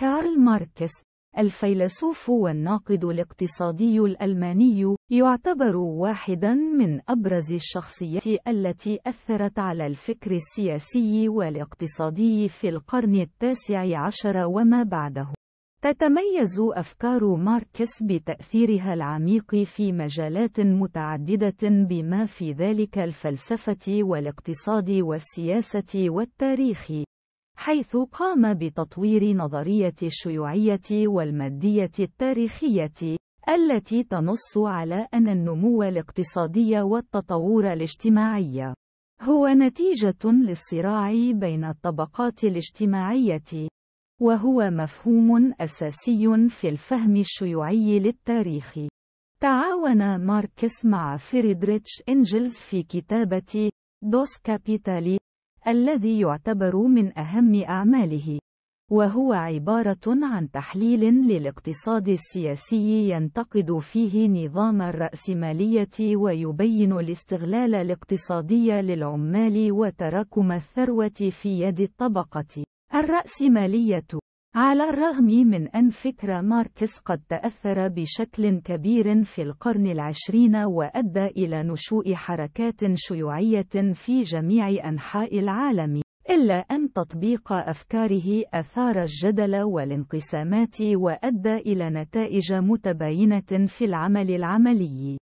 كارل ماركس الفيلسوف والناقد الاقتصادي الألماني يعتبر واحدا من أبرز الشخصيات التي أثرت على الفكر السياسي والاقتصادي في القرن التاسع عشر وما بعده تتميز أفكار ماركس بتأثيرها العميق في مجالات متعددة بما في ذلك الفلسفة والاقتصاد والسياسة والتاريخ حيث قام بتطوير نظرية الشيوعية والمادية التاريخية، التي تنص على أن النمو الاقتصادي والتطور الاجتماعي هو نتيجة للصراع بين الطبقات الاجتماعية، وهو مفهوم أساسي في الفهم الشيوعي للتاريخ. تعاون ماركس مع فريدريتش إنجلز في كتابة دوس كابيتالي الذي يعتبر من أهم أعماله وهو عبارة عن تحليل للاقتصاد السياسي ينتقد فيه نظام الرأسمالية ويبين الاستغلال الاقتصادي للعمال وتراكم الثروة في يد الطبقة الرأسمالية على الرغم من أن فكر ماركس قد تأثر بشكل كبير في القرن العشرين وأدى إلى نشوء حركات شيوعية في جميع أنحاء العالم، إلا أن تطبيق أفكاره أثار الجدل والانقسامات وأدى إلى نتائج متباينة في العمل العملي.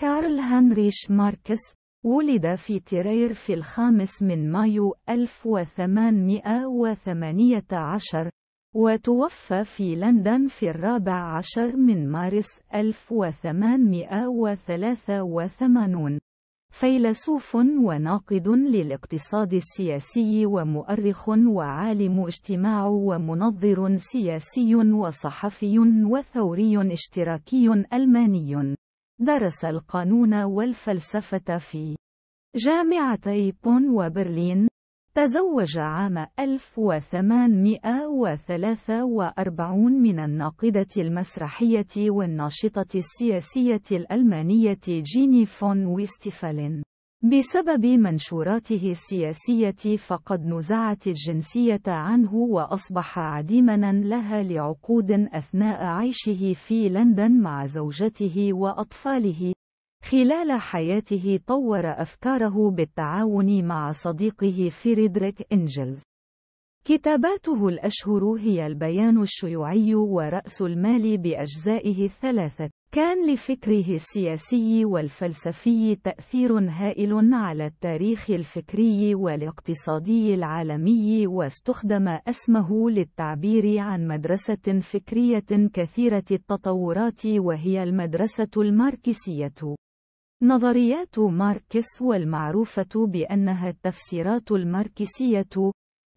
كارل هنريش ماركس ولد في تيرير في الخامس من مايو 1818 وتوفى في لندن في الرابع عشر من مارس 1883 فيلسوف وناقد للاقتصاد السياسي ومؤرخ وعالم اجتماع ومنظر سياسي وصحفي وثوري اشتراكي ألماني درس القانون والفلسفة في جامعتي بون وبرلين. تزوج عام 1843 من الناقدة المسرحية والناشطة السياسية الألمانية جيني فون ويستفالين. بسبب منشوراته السياسية فقد نزعت الجنسية عنه وأصبح عديمنا لها لعقود أثناء عيشه في لندن مع زوجته وأطفاله. خلال حياته طور أفكاره بالتعاون مع صديقه فريدريك إنجلز. كتاباته الأشهر هي البيان الشيوعي ورأس المال بأجزائه الثلاثة. كان لفكره السياسي والفلسفي تأثير هائل على التاريخ الفكري والاقتصادي العالمي واستخدم اسمه للتعبير عن مدرسة فكرية كثيرة التطورات وهي المدرسة الماركسية. نظريات ماركس والمعروفة بأنها التفسيرات الماركسية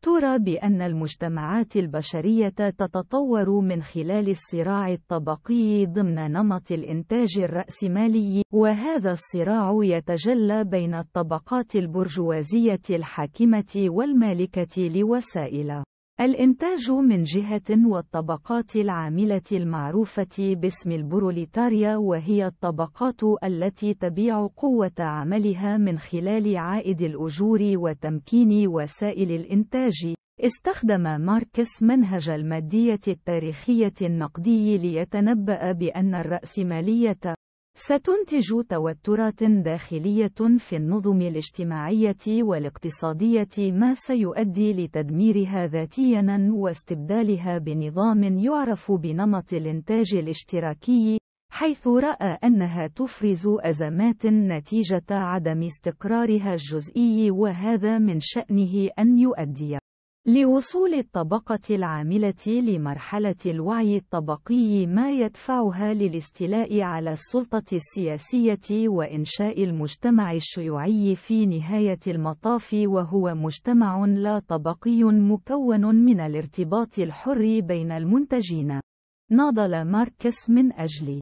ترى بأن المجتمعات البشرية تتطور من خلال الصراع الطبقي ضمن نمط الإنتاج الرأسمالي، وهذا الصراع يتجلى بين الطبقات البرجوازية الحاكمة والمالكة لوسائل الإنتاج من جهة والطبقات العاملة المعروفة باسم البروليتاريا وهي الطبقات التي تبيع قوة عملها من خلال عائد الأجور وتمكين وسائل الإنتاج. استخدم ماركس منهج المادية التاريخية النقدي ليتنبأ بأن الرأسمالية ستنتج توترات داخلية في النظم الاجتماعية والاقتصادية ما سيؤدي لتدميرها ذاتيا واستبدالها بنظام يعرف بنمط الانتاج الاشتراكي حيث رأى أنها تفرز أزمات نتيجة عدم استقرارها الجزئي وهذا من شأنه أن يؤدي لوصول الطبقة العاملة لمرحلة الوعي الطبقي ما يدفعها للاستيلاء على السلطة السياسية وإنشاء المجتمع الشيوعي في نهاية المطاف وهو مجتمع لا طبقي مكون من الارتباط الحر بين المنتجين. ناضل ماركس من أجل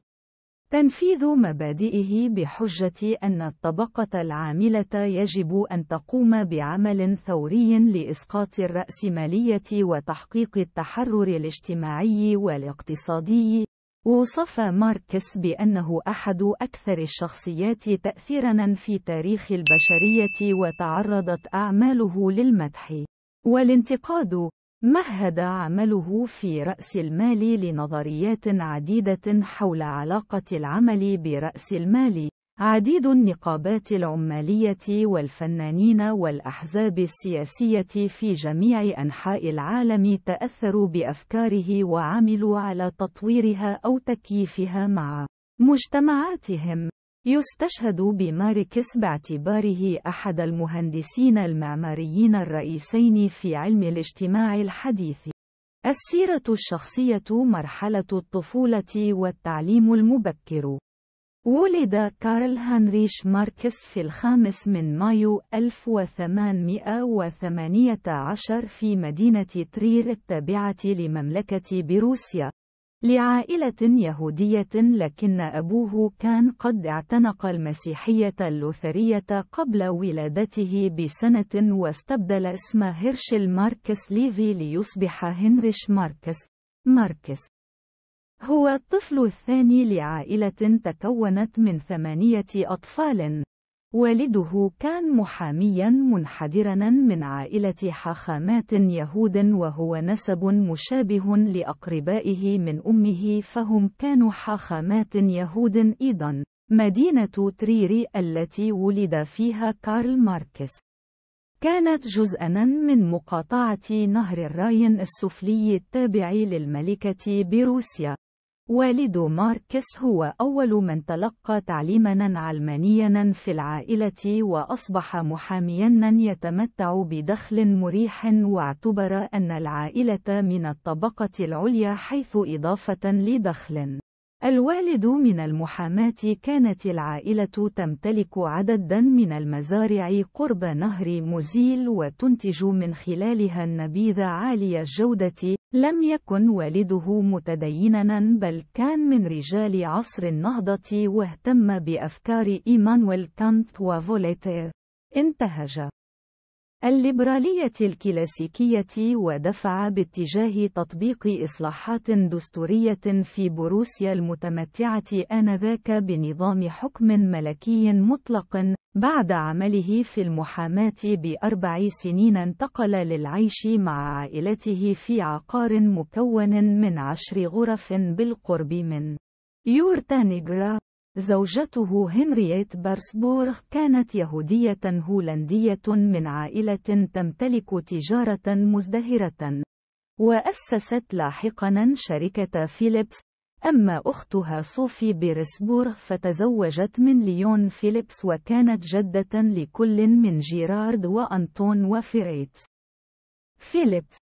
تنفيذ مبادئه بحجة أن الطبقة العاملة يجب أن تقوم بعمل ثوري لإسقاط الرأسمالية وتحقيق التحرر الاجتماعي والاقتصادي. وصف ماركس بأنه أحد أكثر الشخصيات تأثيرًا في تاريخ البشرية وتعرضت أعماله للمدح والانتقاد مهد عمله في رأس المال لنظريات عديدة حول علاقة العمل برأس المال عديد النقابات العمالية والفنانين والأحزاب السياسية في جميع أنحاء العالم تأثروا بأفكاره وعملوا على تطويرها أو تكييفها مع مجتمعاتهم يستشهد بماركس باعتباره أحد المهندسين المعماريين الرئيسين في علم الاجتماع الحديث. السيرة الشخصية مرحلة الطفولة والتعليم المبكر. ولد كارل هنريش ماركس في الخامس من مايو 1818 في مدينة ترير التابعة لمملكة بروسيا. لعائلة يهودية لكن أبوه كان قد اعتنق المسيحية اللوثرية قبل ولادته بسنة واستبدل اسم هيرشل ماركس ليفي ليصبح هنريش ماركس ماركس هو الطفل الثاني لعائلة تكونت من ثمانية أطفال والده كان محاميا منحدرا من عائلة حاخامات يهود وهو نسب مشابه لأقربائه من أمه فهم كانوا حاخامات يهود أيضا مدينة تريري التي ولد فيها كارل ماركس كانت جزءا من مقاطعة نهر الراين السفلي التابع للملكة بروسيا والد ماركس هو أول من تلقى تعليما علمانيا في العائلة وأصبح محاميا يتمتع بدخل مريح واعتبر أن العائلة من الطبقة العليا حيث إضافة لدخل الوالد من المحاماة كانت العائلة تمتلك عددا من المزارع قرب نهر موزيل وتنتج من خلالها النبيذ عالي الجودة لم يكن والده متدينا بل كان من رجال عصر النهضة واهتم بأفكار إيمانويل كانت وفوليتير انتهج الليبرالية الكلاسيكية ودفع باتجاه تطبيق إصلاحات دستورية في بروسيا المتمتعة آنذاك بنظام حكم ملكي مطلق، بعد عمله في المحاماة بأربع سنين انتقل للعيش مع عائلته في عقار مكون من عشر غرف بالقرب من يورتانيغرا زوجته هنريت بارسبورغ كانت يهودية هولندية من عائلة تمتلك تجارة مزدهرة. وأسست لاحقا شركة فيليبس. أما أختها صوفي بيرسبورغ فتزوجت من ليون فيليبس وكانت جدة لكل من جيرارد وأنطون وفريتس. فيليبس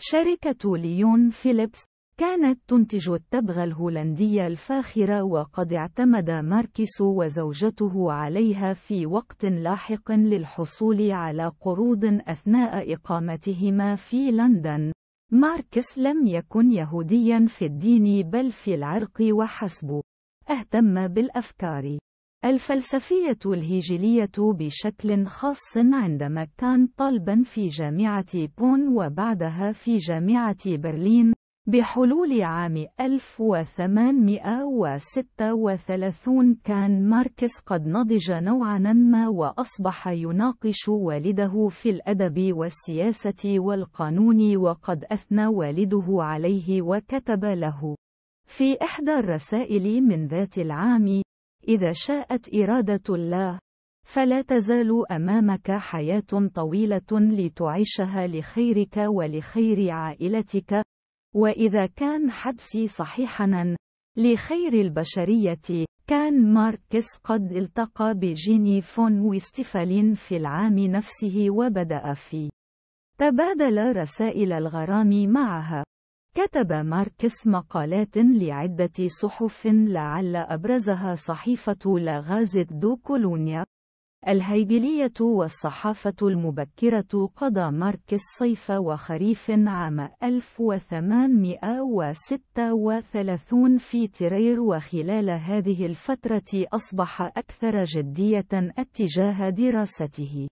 شركة ليون فيليبس كانت تنتج التبغ الهولندية الفاخرة وقد اعتمد ماركس وزوجته عليها في وقت لاحق للحصول على قروض أثناء إقامتهما في لندن. ماركس لم يكن يهوديا في الدين بل في العرق وحسب. اهتم بالأفكار الفلسفية الهيجيلية بشكل خاص عندما كان طالبا في جامعة بون وبعدها في جامعة برلين بحلول عام 1836 كان ماركس قد نضج نوعا ما وأصبح يناقش والده في الأدب والسياسة والقانون وقد أثنى والده عليه وكتب له في إحدى الرسائل من ذات العام إذا شاءت إرادة الله فلا تزال أمامك حياة طويلة لتعيشها لخيرك ولخير عائلتك وإذا كان حدسي صحيحا لخير البشرية كان ماركس قد التقى بجيني فون ويستفالين في العام نفسه وبدأ في تبادل رسائل الغرام معها كتب ماركس مقالات لعدة صحف لعل أبرزها صحيفة لاغازيت دو كولونيا الهيجلية والصحافة المبكرة قضى ماركس صيف وخريف عام 1836 في ترير وخلال هذه الفترة أصبح أكثر جدية اتجاه دراسته.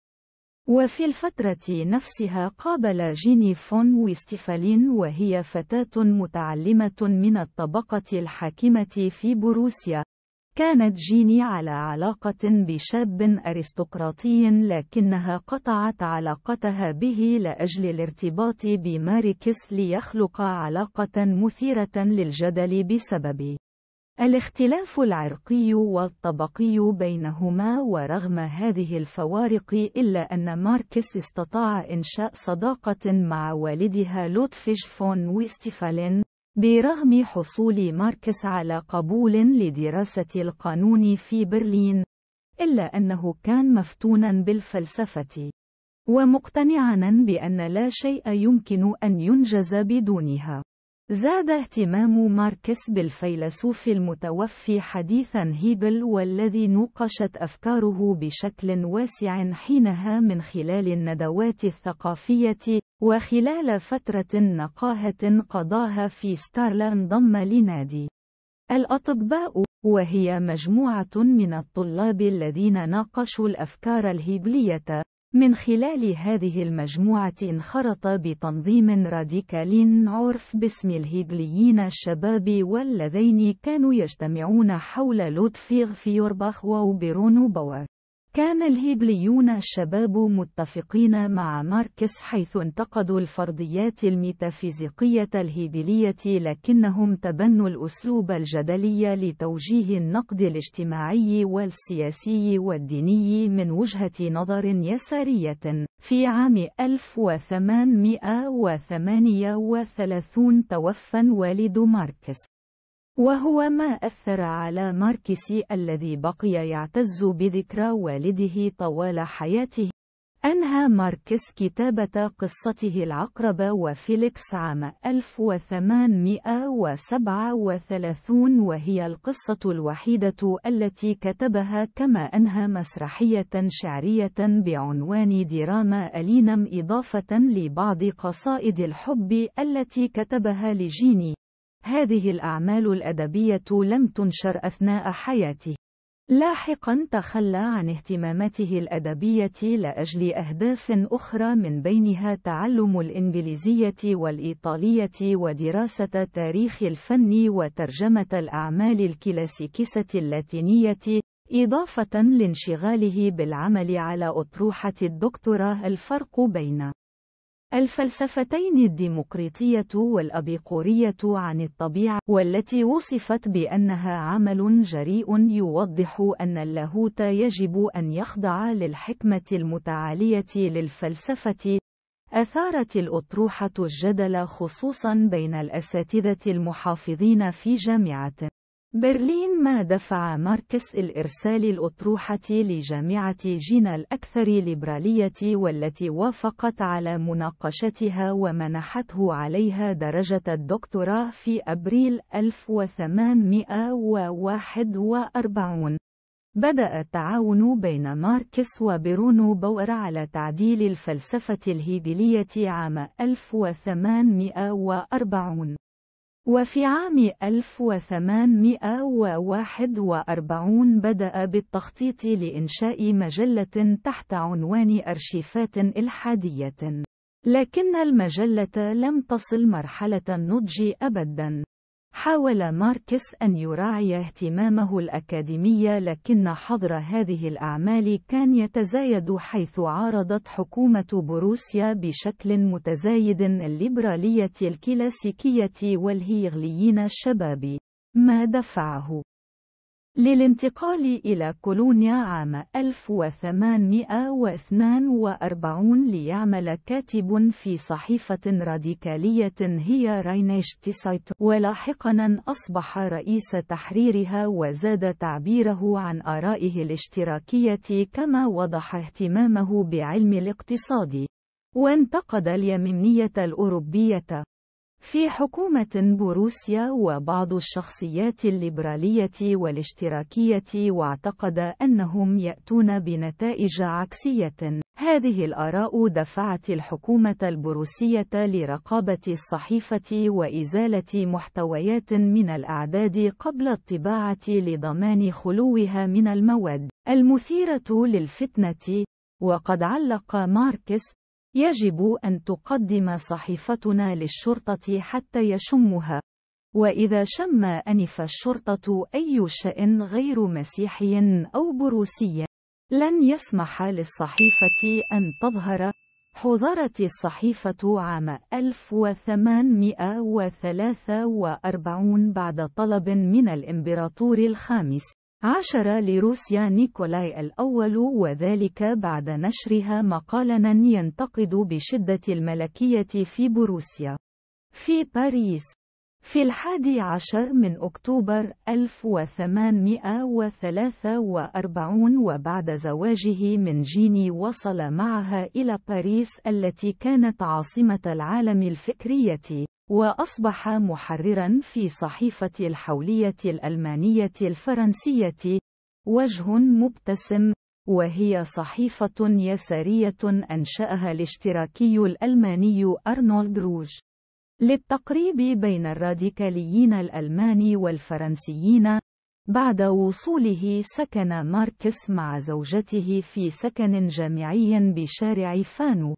وفي الفترة نفسها قابل جيني فون ويستفالين وهي فتاة متعلمة من الطبقة الحاكمة في بروسيا كانت جيني على علاقة بشاب أرستقراطي لكنها قطعت علاقتها به لأجل الارتباط بماركس ليخلق علاقة مثيرة للجدل بسبب الاختلاف العرقي والطبقي بينهما ورغم هذه الفوارق إلا أن ماركس استطاع إنشاء صداقة مع والدها لوتفيج فون ويستفالين برغم حصول ماركس على قبول لدراسة القانون في برلين، إلا أنه كان مفتونا بالفلسفة، ومقتنعا بأن لا شيء يمكن أن ينجز بدونها. زاد اهتمام ماركس بالفيلسوف المتوفي حديثا هيبل والذي نوقشت أفكاره بشكل واسع حينها من خلال الندوات الثقافية وخلال فترة نقاهة قضاها في ستارلا انضم لنادي الأطباء وهي مجموعة من الطلاب الذين ناقشوا الأفكار الهيبلية من خلال هذه المجموعة انخرط بتنظيم راديكالي عرف باسم الهيدليين الشباب والذين كانوا يجتمعون حول لودفيغ فيورباخ وبرونو بوات كان الهيبليون الشباب متفقين مع ماركس حيث انتقدوا الفرضيات الميتافيزيقية الهيبلية لكنهم تبنوا الأسلوب الجدلي لتوجيه النقد الاجتماعي والسياسي والديني من وجهة نظر يسارية. في عام 1838 توفى والد ماركس. وهو ما أثر على ماركسي الذي بقي يعتز بذكرى والده طوال حياته. أنهى ماركس كتابة قصته العقرب وفيليكس عام 1837 وهي القصة الوحيدة التي كتبها كما أنهى مسرحية شعرية بعنوان دراما ألينم إضافة لبعض قصائد الحب التي كتبها لجيني. هذه الأعمال الأدبية لم تنشر أثناء حياته. لاحقا تخلى عن اهتماماته الأدبية لأجل أهداف أخرى من بينها تعلم الإنجليزية والإيطالية ودراسة تاريخ الفن وترجمة الأعمال الكلاسيكية اللاتينية، إضافة لانشغاله بالعمل على أطروحة الدكتوراه الفرق بين الفلسفتين الديمقريطية والأبيقورية عن الطبيعة والتي وصفت بأنها عمل جريء يوضح أن اللاهوت يجب أن يخضع للحكمة المتعالية للفلسفة أثارت الأطروحة الجدل خصوصا بين الأساتذة المحافظين في جامعة برلين ما دفع ماركس الإرسال الأطروحة لجامعة جينا الأكثر ليبرالية والتي وافقت على مناقشتها ومنحته عليها درجة الدكتوراه في أبريل 1841 بدأ التعاون بين ماركس وبرونو بور على تعديل الفلسفة الهيدلية عام 1840 وفي عام 1841 بدأ بالتخطيط لإنشاء مجلة تحت عنوان أرشيفات إلحادية لكن المجلة لم تصل مرحلة النضج أبداً حاول ماركس أن يراعي اهتمامه الأكاديمي لكن حظر هذه الأعمال كان يتزايد حيث عارضت حكومة بروسيا بشكل متزايد الليبرالية الكلاسيكية والهيغليين الشباب، ما دفعه للانتقال إلى كولونيا عام 1842 ليعمل كاتب في صحيفة راديكالية هي راينيشت تيسايت ولاحقا أصبح رئيس تحريرها وزاد تعبيره عن آرائه الاشتراكية كما وضح اهتمامه بعلم الاقتصاد وانتقد اليمينية الأوروبية في حكومة بروسيا وبعض الشخصيات الليبرالية والاشتراكية واعتقد أنهم يأتون بنتائج عكسية. هذه الآراء دفعت الحكومة البروسية لرقابة الصحيفة وإزالة محتويات من الأعداد قبل الطباعة لضمان خلوها من المواد المثيرة للفتنة. وقد علق ماركس يجب أن تقدم صحيفتنا للشرطة حتى يشمها. وإذا شم أنف الشرطة أي شيء غير مسيحي أو بروسي، لن يسمح للصحيفة أن تظهر. حضرت الصحيفة عام 1843 بعد طلب من الإمبراطور الخامس. عشر لروسيا نيكولاي الأول وذلك بعد نشرها مقالا ينتقد بشدة الملكية في بروسيا في باريس في الحادي عشر من أكتوبر 1843 وبعد زواجه من جيني وصل معها إلى باريس التي كانت عاصمة العالم الفكرية وأصبح محررا في صحيفة الحولية الألمانية الفرنسية وجه مبتسم وهي صحيفة يسارية أنشأها الاشتراكي الألماني أرنولد روج للتقريب بين الراديكاليين الألمان والفرنسيين بعد وصوله سكن ماركس مع زوجته في سكن جامعي بشارع فانو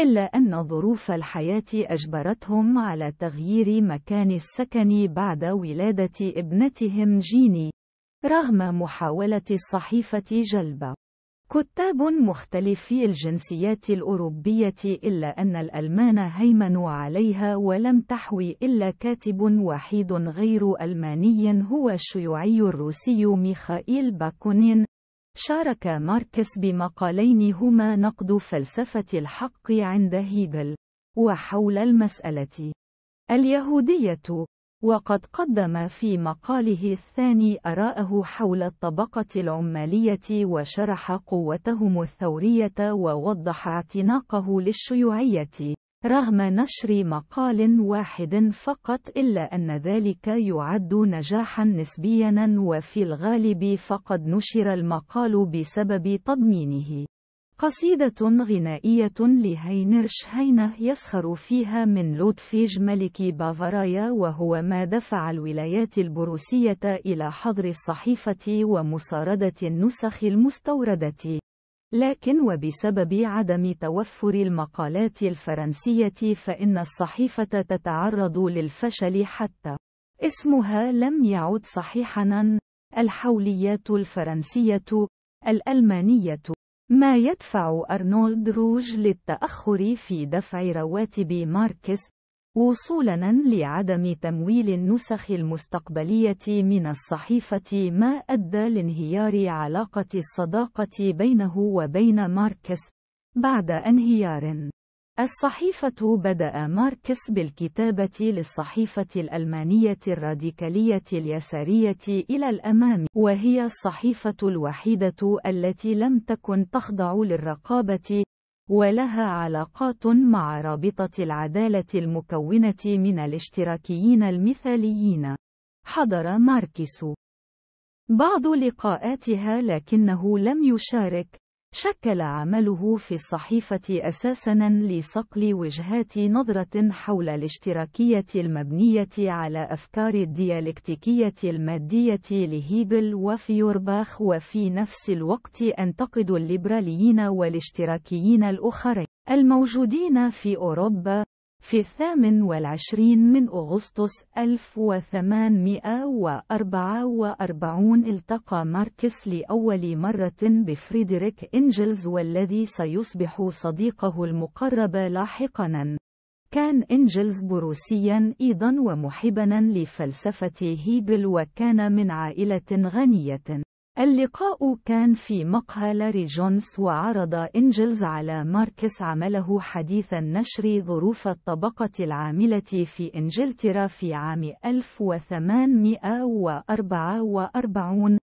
إلا أن ظروف الحياة أجبرتهم على تغيير مكان السكن بعد ولادة ابنتهم جيني، رغم محاولة الصحيفة جلب كتاب مختلفي الجنسيات الأوروبية إلا أن الألمان هيمنوا عليها ولم تحوي إلا كاتب وحيد غير ألماني هو الشيوعي الروسي ميخائيل باكونين شارك ماركس بمقالين هما نقد فلسفة الحق عند هيجل وحول المسألة اليهودية وقد قدم في مقاله الثاني آراءه حول الطبقة العمالية وشرح قوتهم الثورية ووضح اعتناقه للشيوعية رغم نشر مقال واحد فقط إلا أن ذلك يعد نجاحا نسبيا وفي الغالب فقد نشر المقال بسبب تضمينه قصيدة غنائية لهينرش هينه يسخر فيها من لودفيج ملك بافارايا وهو ما دفع الولايات البروسية إلى حظر الصحيفة ومساردة النسخ المستوردة لكن وبسبب عدم توفر المقالات الفرنسية فإن الصحيفة تتعرض للفشل حتى اسمها لم يعد صحيحا الحوليات الفرنسية الألمانية ما يدفع أرنولد روج للتأخر في دفع رواتب ماركس وصولا لعدم تمويل النسخ المستقبلية من الصحيفة ما أدى لانهيار علاقة الصداقة بينه وبين ماركس بعد انهيار الصحيفة بدأ ماركس بالكتابة للصحيفة الألمانية الراديكالية اليسارية إلى الأمام، وهي الصحيفة الوحيدة التي لم تكن تخضع للرقابة ولها علاقات مع رابطة العدالة المكونة من الاشتراكيين المثاليين. حضر ماركس بعض لقاءاتها لكنه لم يشارك شكل عمله في الصحيفة أساسًا لصقل وجهات نظرة حول الاشتراكية المبنية على أفكار الديالكتيكية المادية لهيبل وفيورباخ وفي نفس الوقت أنتقد الليبراليين والاشتراكيين الآخرين الموجودين في أوروبا في الثامن والعشرين من أغسطس 1844 التقى ماركس لأول مرة بفريدريك إنجلز والذي سيصبح صديقه المقرب لاحقاً. كان إنجلز بروسيا أيضا ومحبا لفلسفة هيبل وكان من عائلة غنية اللقاء كان في مقهى لاري جونس وعرض إنجلز على ماركس عمله حديث النشر ظروف الطبقة العاملة في إنجلترا في عام 1844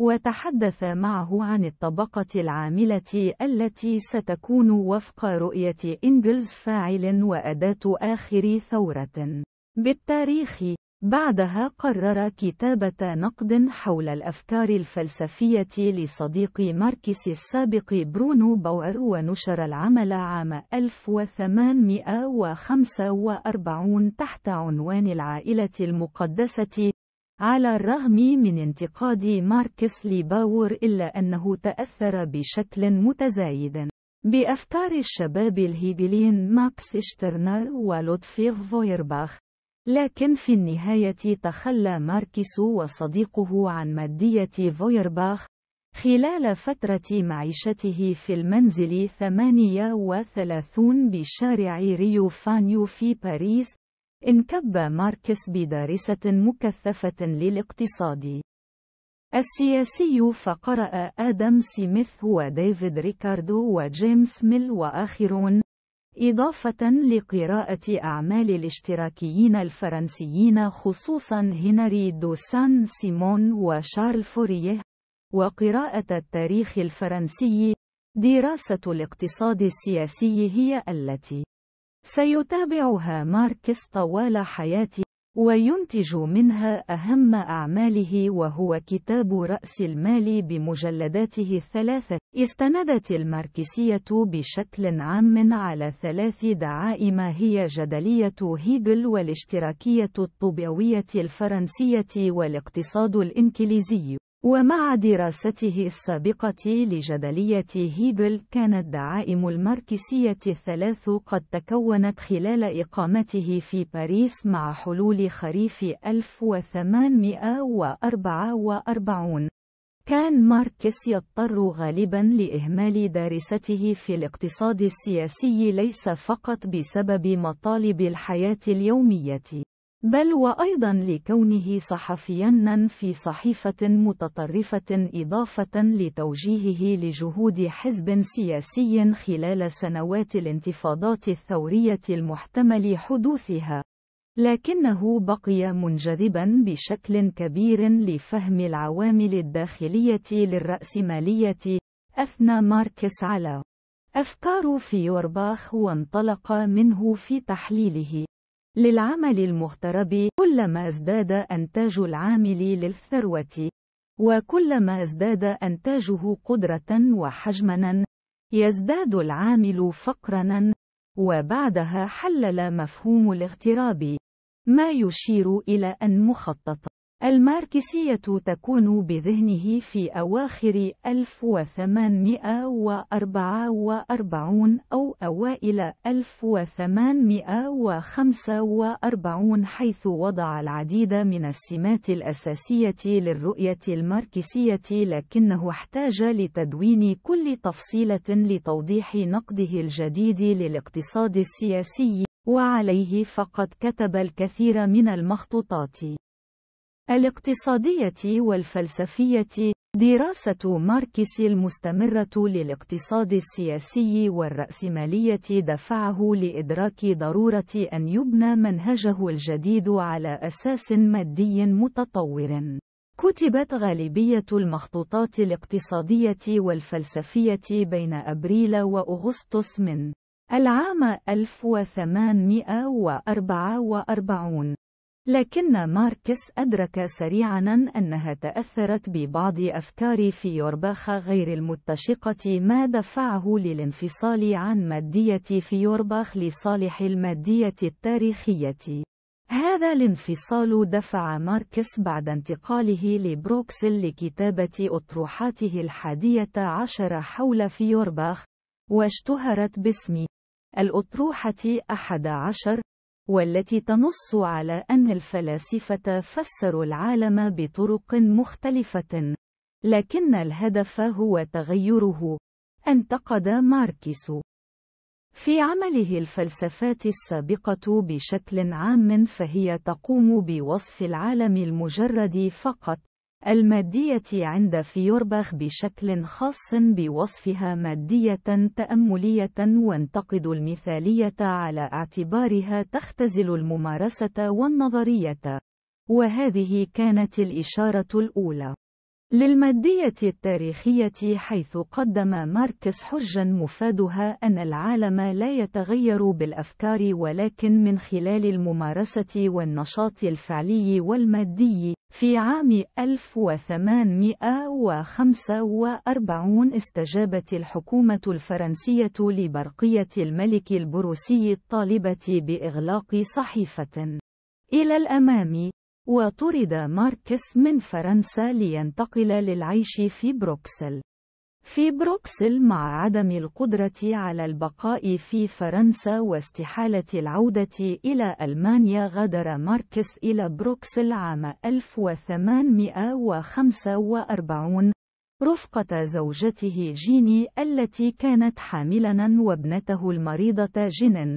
وتحدث معه عن الطبقة العاملة التي ستكون وفق رؤية إنجلز فاعل وأداة آخر ثورة بالتاريخ بعدها قرر كتابة نقد حول الأفكار الفلسفية لصديق ماركس السابق برونو بوئر ونشر العمل عام 1845 تحت عنوان العائلة المقدسة على الرغم من انتقاد ماركس لباور إلا أنه تأثر بشكل متزايد بأفكار الشباب الهيبلين ماكس شترنر ولودفيغ فويرباخ لكن في النهاية تخلى ماركس وصديقه عن مادية فويرباخ خلال فترة معيشته في المنزل 38 بشارع ريو فانيو في باريس انكب ماركس بدارسة مكثفة للاقتصاد السياسي فقرأ آدم سميث وديفيد ريكاردو وجيمس ميل وآخرون إضافة لقراءة أعمال الاشتراكيين الفرنسيين خصوصا هنري دو سان سيمون وشارل فوريه وقراءة التاريخ الفرنسي دراسة الاقتصاد السياسي هي التي سيتابعها ماركس طوال حياته وينتج منها أهم أعماله وهو كتاب رأس المال بمجلداته الثلاثة. استندت الماركسية بشكل عام على ثلاث دعائم هي جدلية هيجل والاشتراكية الطبيوية الفرنسية والاقتصاد الإنكليزي. ومع دراسته السابقة لجدلية هيجل كان الدعائم الماركسية الثلاث قد تكونت خلال إقامته في باريس مع حلول خريف 1844 كان ماركس يضطر غالبا لإهمال دارسته في الاقتصاد السياسي ليس فقط بسبب مطالب الحياة اليومية بل وأيضا لكونه صحفيا في صحيفة متطرفة إضافة لتوجيهه لجهود حزب سياسي خلال سنوات الانتفاضات الثورية المحتمل حدوثها لكنه بقي منجذبا بشكل كبير لفهم العوامل الداخلية للرأسمالية أثنى ماركس على أفكار فيورباخ وانطلق منه في تحليله للعمل المغترب كلما ازداد أنتاج العامل للثروة وكلما ازداد أنتاجه قدرة وحجما يزداد العامل فقرا وبعدها حلل مفهوم الاغتراب ما يشير إلى أن مخطط الماركسية تكون بذهنه في أواخر 1844 أو أوائل 1845 حيث وضع العديد من السمات الأساسية للرؤية الماركسية لكنه احتاج لتدوين كل تفصيلة لتوضيح نقده الجديد للاقتصاد السياسي وعليه فقد كتب الكثير من المخطوطات الاقتصادية والفلسفية دراسة ماركس المستمرة للاقتصاد السياسي والرأسمالية دفعه لإدراك ضرورة أن يبنى منهجه الجديد على أساس مادي متطور. كتبت غالبية المخطوطات الاقتصادية والفلسفية بين أبريل وأغسطس من العام 1844 لكن ماركس أدرك سريعا أنها تأثرت ببعض أفكار فيورباخ غير المتشقة ما دفعه للانفصال عن مادية فيورباخ لصالح المادية التاريخية. هذا الانفصال دفع ماركس بعد انتقاله لبروكسل لكتابة أطروحاته الحادية عشر حول فيورباخ، واشتهرت باسم الأطروحة أحد عشر والتي تنص على أن الفلاسفة فسروا العالم بطرق مختلفة، لكن الهدف هو تغيره، انتقد ماركس في عمله الفلسفات السابقة بشكل عام فهي تقوم بوصف العالم المجرد فقط، المادية عند فيورباخ بشكل خاص بوصفها مادية تأملية وانتقد المثالية على اعتبارها تختزل الممارسة والنظرية. وهذه كانت الإشارة الأولى للمادية التاريخية حيث قدم ماركس حجا مفادها أن العالم لا يتغير بالأفكار ولكن من خلال الممارسة والنشاط الفعلي والمادي في عام 1845 استجابت الحكومة الفرنسية لبرقية الملك البروسي الطالبة بإغلاق صحيفة إلى الأمام، وطرد ماركس من فرنسا لينتقل للعيش في بروكسل. في بروكسل مع عدم القدرة على البقاء في فرنسا واستحالة العودة إلى ألمانيا غادر ماركس إلى بروكسل عام 1845 رفقة زوجته جيني التي كانت حاملا وابنته المريضة جنن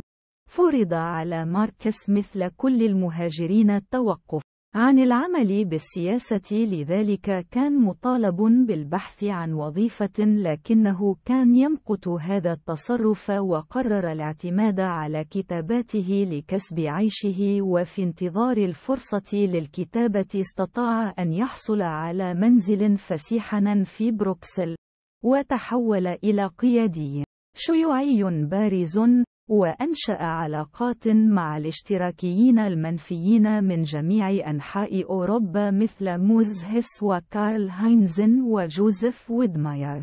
فرض على ماركس مثل كل المهاجرين التوقف عن العمل بالسياسة لذلك كان مطالب بالبحث عن وظيفة لكنه كان يمقت هذا التصرف وقرر الاعتماد على كتاباته لكسب عيشه وفي انتظار الفرصة للكتابة استطاع أن يحصل على منزل فسيحنا في بروكسل وتحول إلى قيادي شيوعي بارز وأنشأ علاقات مع الاشتراكيين المنفيين من جميع أنحاء أوروبا مثل موز هيس وكارل هاينزن وجوزيف ويدماير.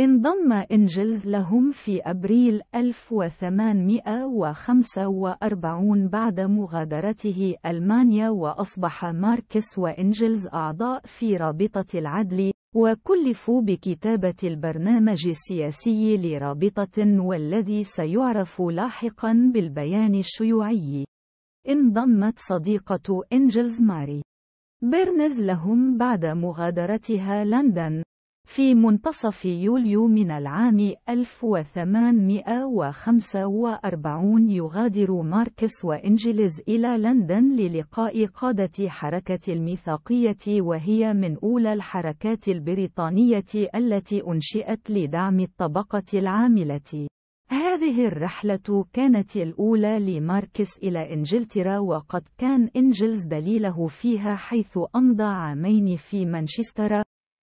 انضم إنجلز لهم في أبريل 1845 بعد مغادرته ألمانيا وأصبح ماركس وإنجلز أعضاء في رابطة العدل وكلفوا بكتابة البرنامج السياسي لرابطة والذي سيعرف لاحقا بالبيان الشيوعي انضمت صديقة إنجلز ماري بيرنز لهم بعد مغادرتها لندن في منتصف يوليو من العام 1845 يغادر ماركس وإنجلز إلى لندن للقاء قادة حركة الميثاقية وهي من أولى الحركات البريطانية التي أنشئت لدعم الطبقة العاملة. هذه الرحلة كانت الأولى لماركس إلى إنجلترا وقد كان إنجلز دليله فيها حيث أمضى عامين في مانشستر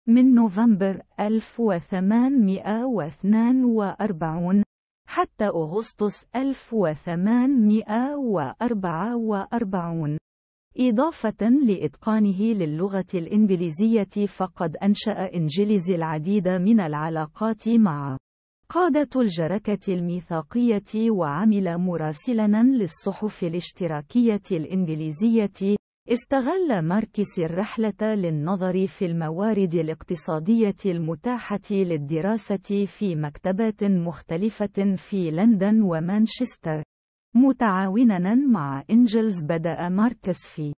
من نوفمبر 1842 حتى أغسطس 1844 إضافة لإتقانه للغة الإنجليزية فقد أنشأ إنجليزي العديد من العلاقات مع قادة الجركة الميثاقية وعمل مراسلًا للصحف الاشتراكية الإنجليزية استغل ماركس الرحلة للنظر في الموارد الاقتصادية المتاحة للدراسة في مكتبات مختلفة في لندن ومانشستر. متعاونا مع إنجلز بدأ ماركس في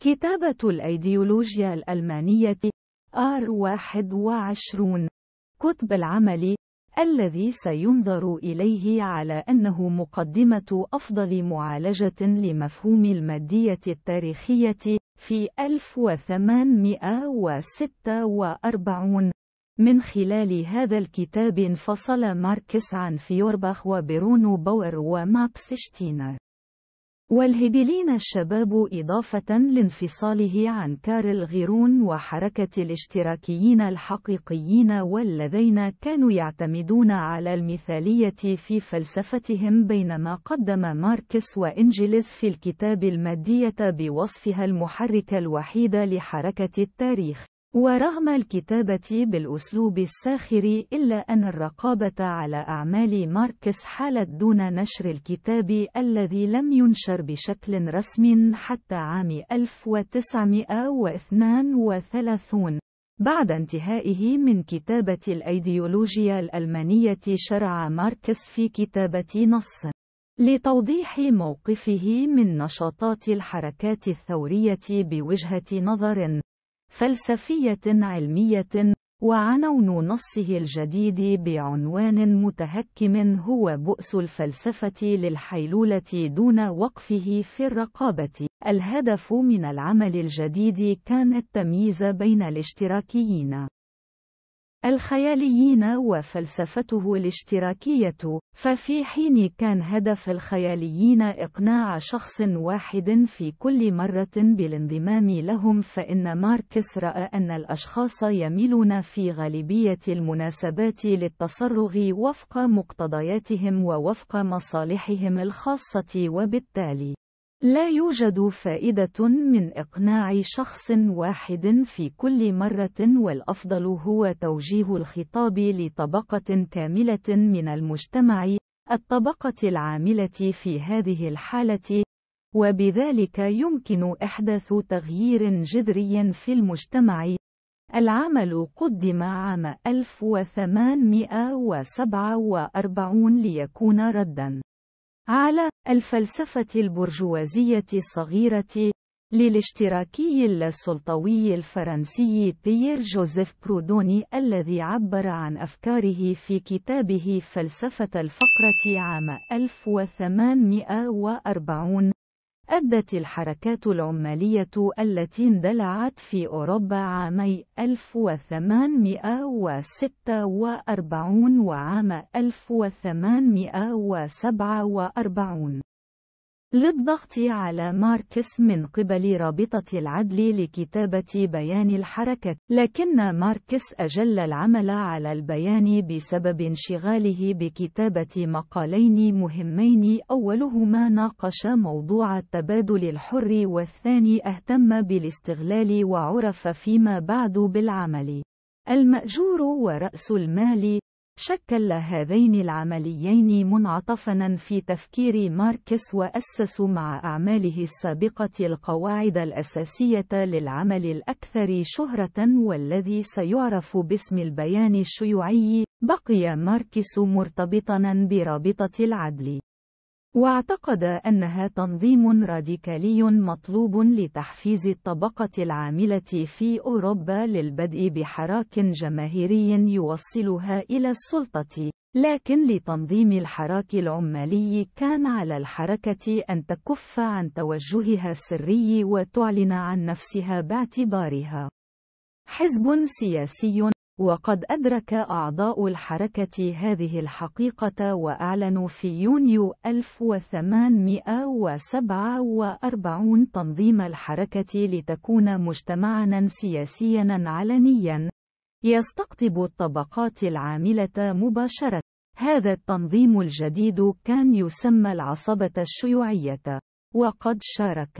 كتابة الأيديولوجيا الألمانية R21 كتب العمل الذي سينظر إليه على أنه مقدمة أفضل معالجة لمفهوم المادية التاريخية في 1846 من خلال هذا الكتاب انفصل ماركس عن فيورباخ وبرونو باور وماكس شتينر والهبلين الشباب إضافة لانفصاله عن كارل غيرون وحركة الاشتراكيين الحقيقيين والذين كانوا يعتمدون على المثالية في فلسفتهم بينما قدم ماركس وإنجلز في الكتاب المادية بوصفها المحرك الوحيد لحركة التاريخ ورغم الكتابة بالأسلوب الساخر إلا أن الرقابة على أعمال ماركس حالت دون نشر الكتاب الذي لم ينشر بشكل رسمي حتى عام 1932 بعد انتهائه من كتابة الأيديولوجيا الألمانية شرع ماركس في كتابة نص لتوضيح موقفه من نشاطات الحركات الثورية بوجهة نظر فلسفية علمية وعنون نصه الجديد بعنوان متهكم هو بؤس الفلسفة للحيلولة دون وقفه في الرقابة. الهدف من العمل الجديد كان التمييز بين الاشتراكيين. الخياليين وفلسفته الاشتراكية، ففي حين كان هدف الخياليين إقناع شخص واحد في كل مرة بالانضمام لهم فإن ماركس رأى أن الأشخاص يميلون في غالبية المناسبات للتصرغ وفق مقتضياتهم ووفق مصالحهم الخاصة وبالتالي لا يوجد فائدة من إقناع شخص واحد في كل مرة والأفضل هو توجيه الخطاب لطبقة كاملة من المجتمع، الطبقة العاملة في هذه الحالة، وبذلك يمكن إحداث تغيير جذري في المجتمع. العمل قدم عام 1847 ليكون ردًا على الفلسفة البرجوازية الصغيرة للاشتراكي اللاسلطوي الفرنسي بيير جوزيف برودوني الذي عبر عن أفكاره في كتابه فلسفة الفقرة عام 1840 أدت الحركات العمالية التي اندلعت في أوروبا عامي 1846 وعام 1847 للضغط على ماركس من قبل رابطة العدل لكتابة بيان الحركة، لكن ماركس أجل العمل على البيان بسبب انشغاله بكتابة مقالين مهمين أولهما ناقش موضوع التبادل الحر والثاني اهتم بالاستغلال وعرف فيما بعد بالعمل المأجور ورأس المال شكل هذين العمليين منعطفًا في تفكير ماركس وأسس مع أعماله السابقة القواعد الأساسية للعمل الأكثر شهرة والذي سيعرف باسم البيان الشيوعي. بقي ماركس مرتبطًا برابطة العدل. واعتقد أنها تنظيم راديكالي مطلوب لتحفيز الطبقة العاملة في أوروبا للبدء بحراك جماهيري يوصلها إلى السلطة، لكن لتنظيم الحراك العمالي كان على الحركة أن تكف عن توجهها السري وتعلن عن نفسها باعتبارها حزب سياسي وقد أدرك أعضاء الحركة هذه الحقيقة وأعلنوا في يونيو 1847 تنظيم الحركة لتكون مجتمعا سياسيا علنيا يستقطب الطبقات العاملة مباشرة. هذا التنظيم الجديد كان يسمى العصبة الشيوعية، وقد شارك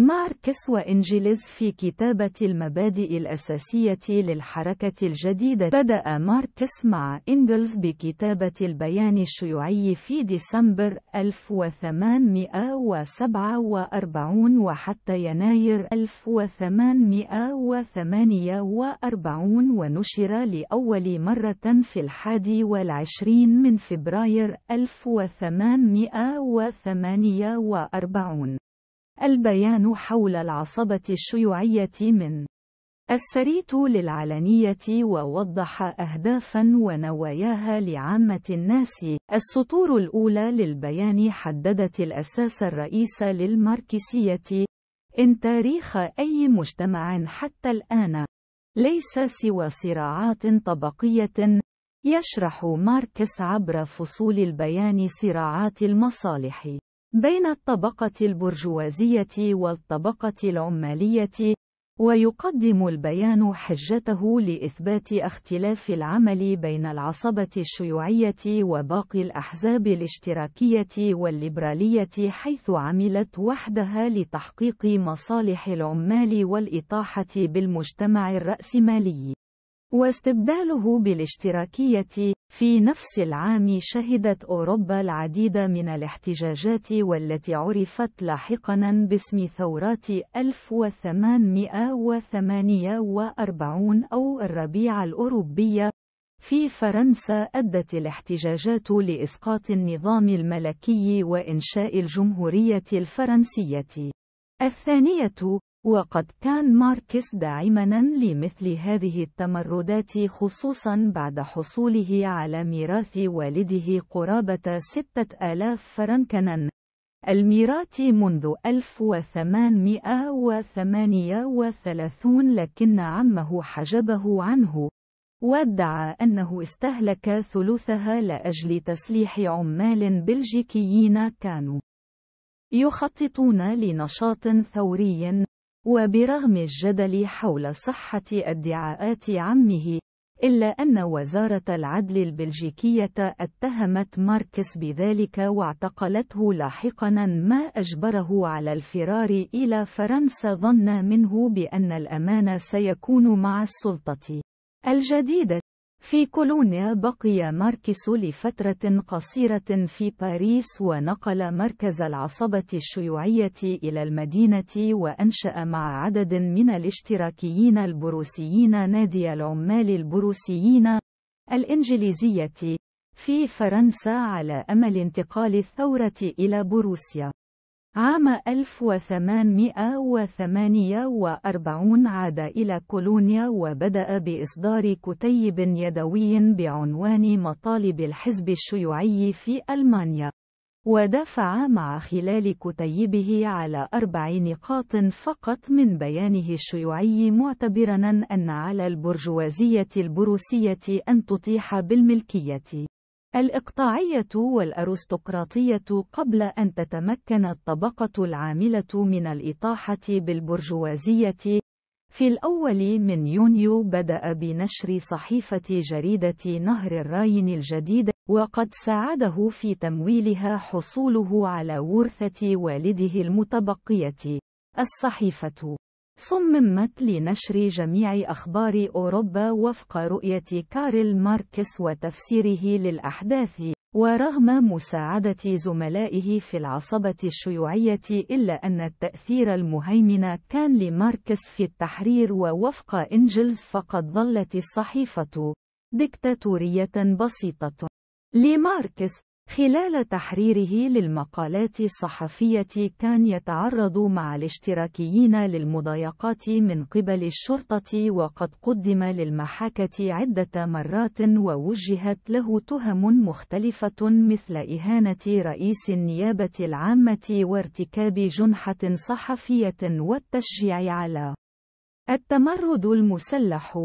ماركس وإنجليز في كتابة المبادئ الأساسية للحركة الجديدة بدأ ماركس مع إنجلز بكتابة البيان الشيوعي في ديسمبر 1847 وحتى يناير 1848 ونشر لأول مرة في الحادي والعشرين من فبراير 1848 البيان حول العصبة الشيوعية من السريت للعلنية ووضح أهدافا ونواياها لعامة الناس السطور الأولى للبيان حددت الأساس الرئيس للماركسية إن تاريخ أي مجتمع حتى الآن ليس سوى صراعات طبقية يشرح ماركس عبر فصول البيان صراعات المصالح بين الطبقة البرجوازية والطبقة العمالية ويقدم البيان حجته لإثبات اختلاف العمل بين العصبة الشيوعية وباقي الأحزاب الاشتراكية والليبرالية حيث عملت وحدها لتحقيق مصالح العمال والإطاحة بالمجتمع الرأسمالي واستبداله بالاشتراكية في نفس العام شهدت أوروبا العديد من الاحتجاجات والتي عرفت لاحقا باسم ثورات 1848 أو الربيع الأوروبية في فرنسا أدت الاحتجاجات لإسقاط النظام الملكي وإنشاء الجمهورية الفرنسية الثانية وقد كان ماركس داعما لمثل هذه التمردات خصوصا بعد حصوله على ميراث والده قرابة ستة آلاف الميراث منذ 1838 لكن عمه حجبه عنه وادعى أنه استهلك ثلثها لأجل تسليح عمال بلجيكيين كانوا يخططون لنشاط ثوري وبرغم الجدل حول صحة ادعاءات عمه، إلا أن وزارة العدل البلجيكية اتهمت ماركس بذلك واعتقلته لاحقا ما أجبره على الفرار إلى فرنسا ظن منه بأن الأمان سيكون مع السلطة الجديدة في كولونيا بقي ماركس لفترة قصيرة في باريس ونقل مركز العصبة الشيوعية إلى المدينة وأنشأ مع عدد من الاشتراكيين البروسيين نادي العمال البروسيين الإنجليزية في فرنسا على أمل انتقال الثورة إلى بروسيا عام 1848 عاد إلى كولونيا وبدأ بإصدار كتيب يدوي بعنوان مطالب الحزب الشيوعي في ألمانيا ودافع مع خلال كتيبه على أربع نقاط فقط من بيانه الشيوعي معتبرا أن على البرجوازية البروسية أن تطيح بالملكية الإقطاعية والأرستقراطية قبل أن تتمكن الطبقة العاملة من الإطاحة بالبرجوازية في الأول من يونيو بدأ بنشر صحيفة جريدة نهر الراين الجديدة وقد ساعده في تمويلها حصوله على ورثة والده المتبقية الصحيفة صممت لنشر جميع أخبار أوروبا وفق رؤية كارل ماركس وتفسيره للأحداث ورغم مساعدة زملائه في العصبة الشيوعية إلا أن التأثير المهيمن كان لماركس في التحرير ووفق إنجلز فقد ظلت الصحيفة ديكتاتورية بسيطة لماركس خلال تحريره للمقالات الصحفية كان يتعرض مع الاشتراكيين للمضايقات من قبل الشرطة وقد قدم للمحاكة عدة مرات ووجهت له تهم مختلفة مثل إهانة رئيس النيابة العامة وارتكاب جنحة صحفية والتشجيع على التمرد المسلح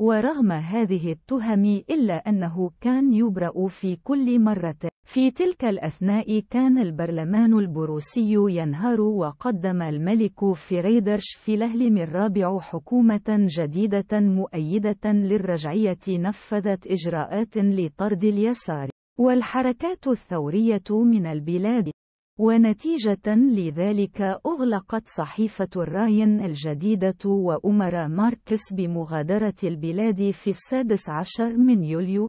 ورغم هذه التهم إلا أنه كان يبرأ في كل مرة في تلك الأثناء كان البرلمان البروسي ينهار وقدم الملك فريدرش في لهلم الرابع حكومة جديدة مؤيدة للرجعية نفذت إجراءات لطرد اليسار والحركات الثورية من البلاد ونتيجة لذلك أغلقت صحيفة الراين الجديدة وأمر ماركس بمغادرة البلاد في السادس عشر من يوليو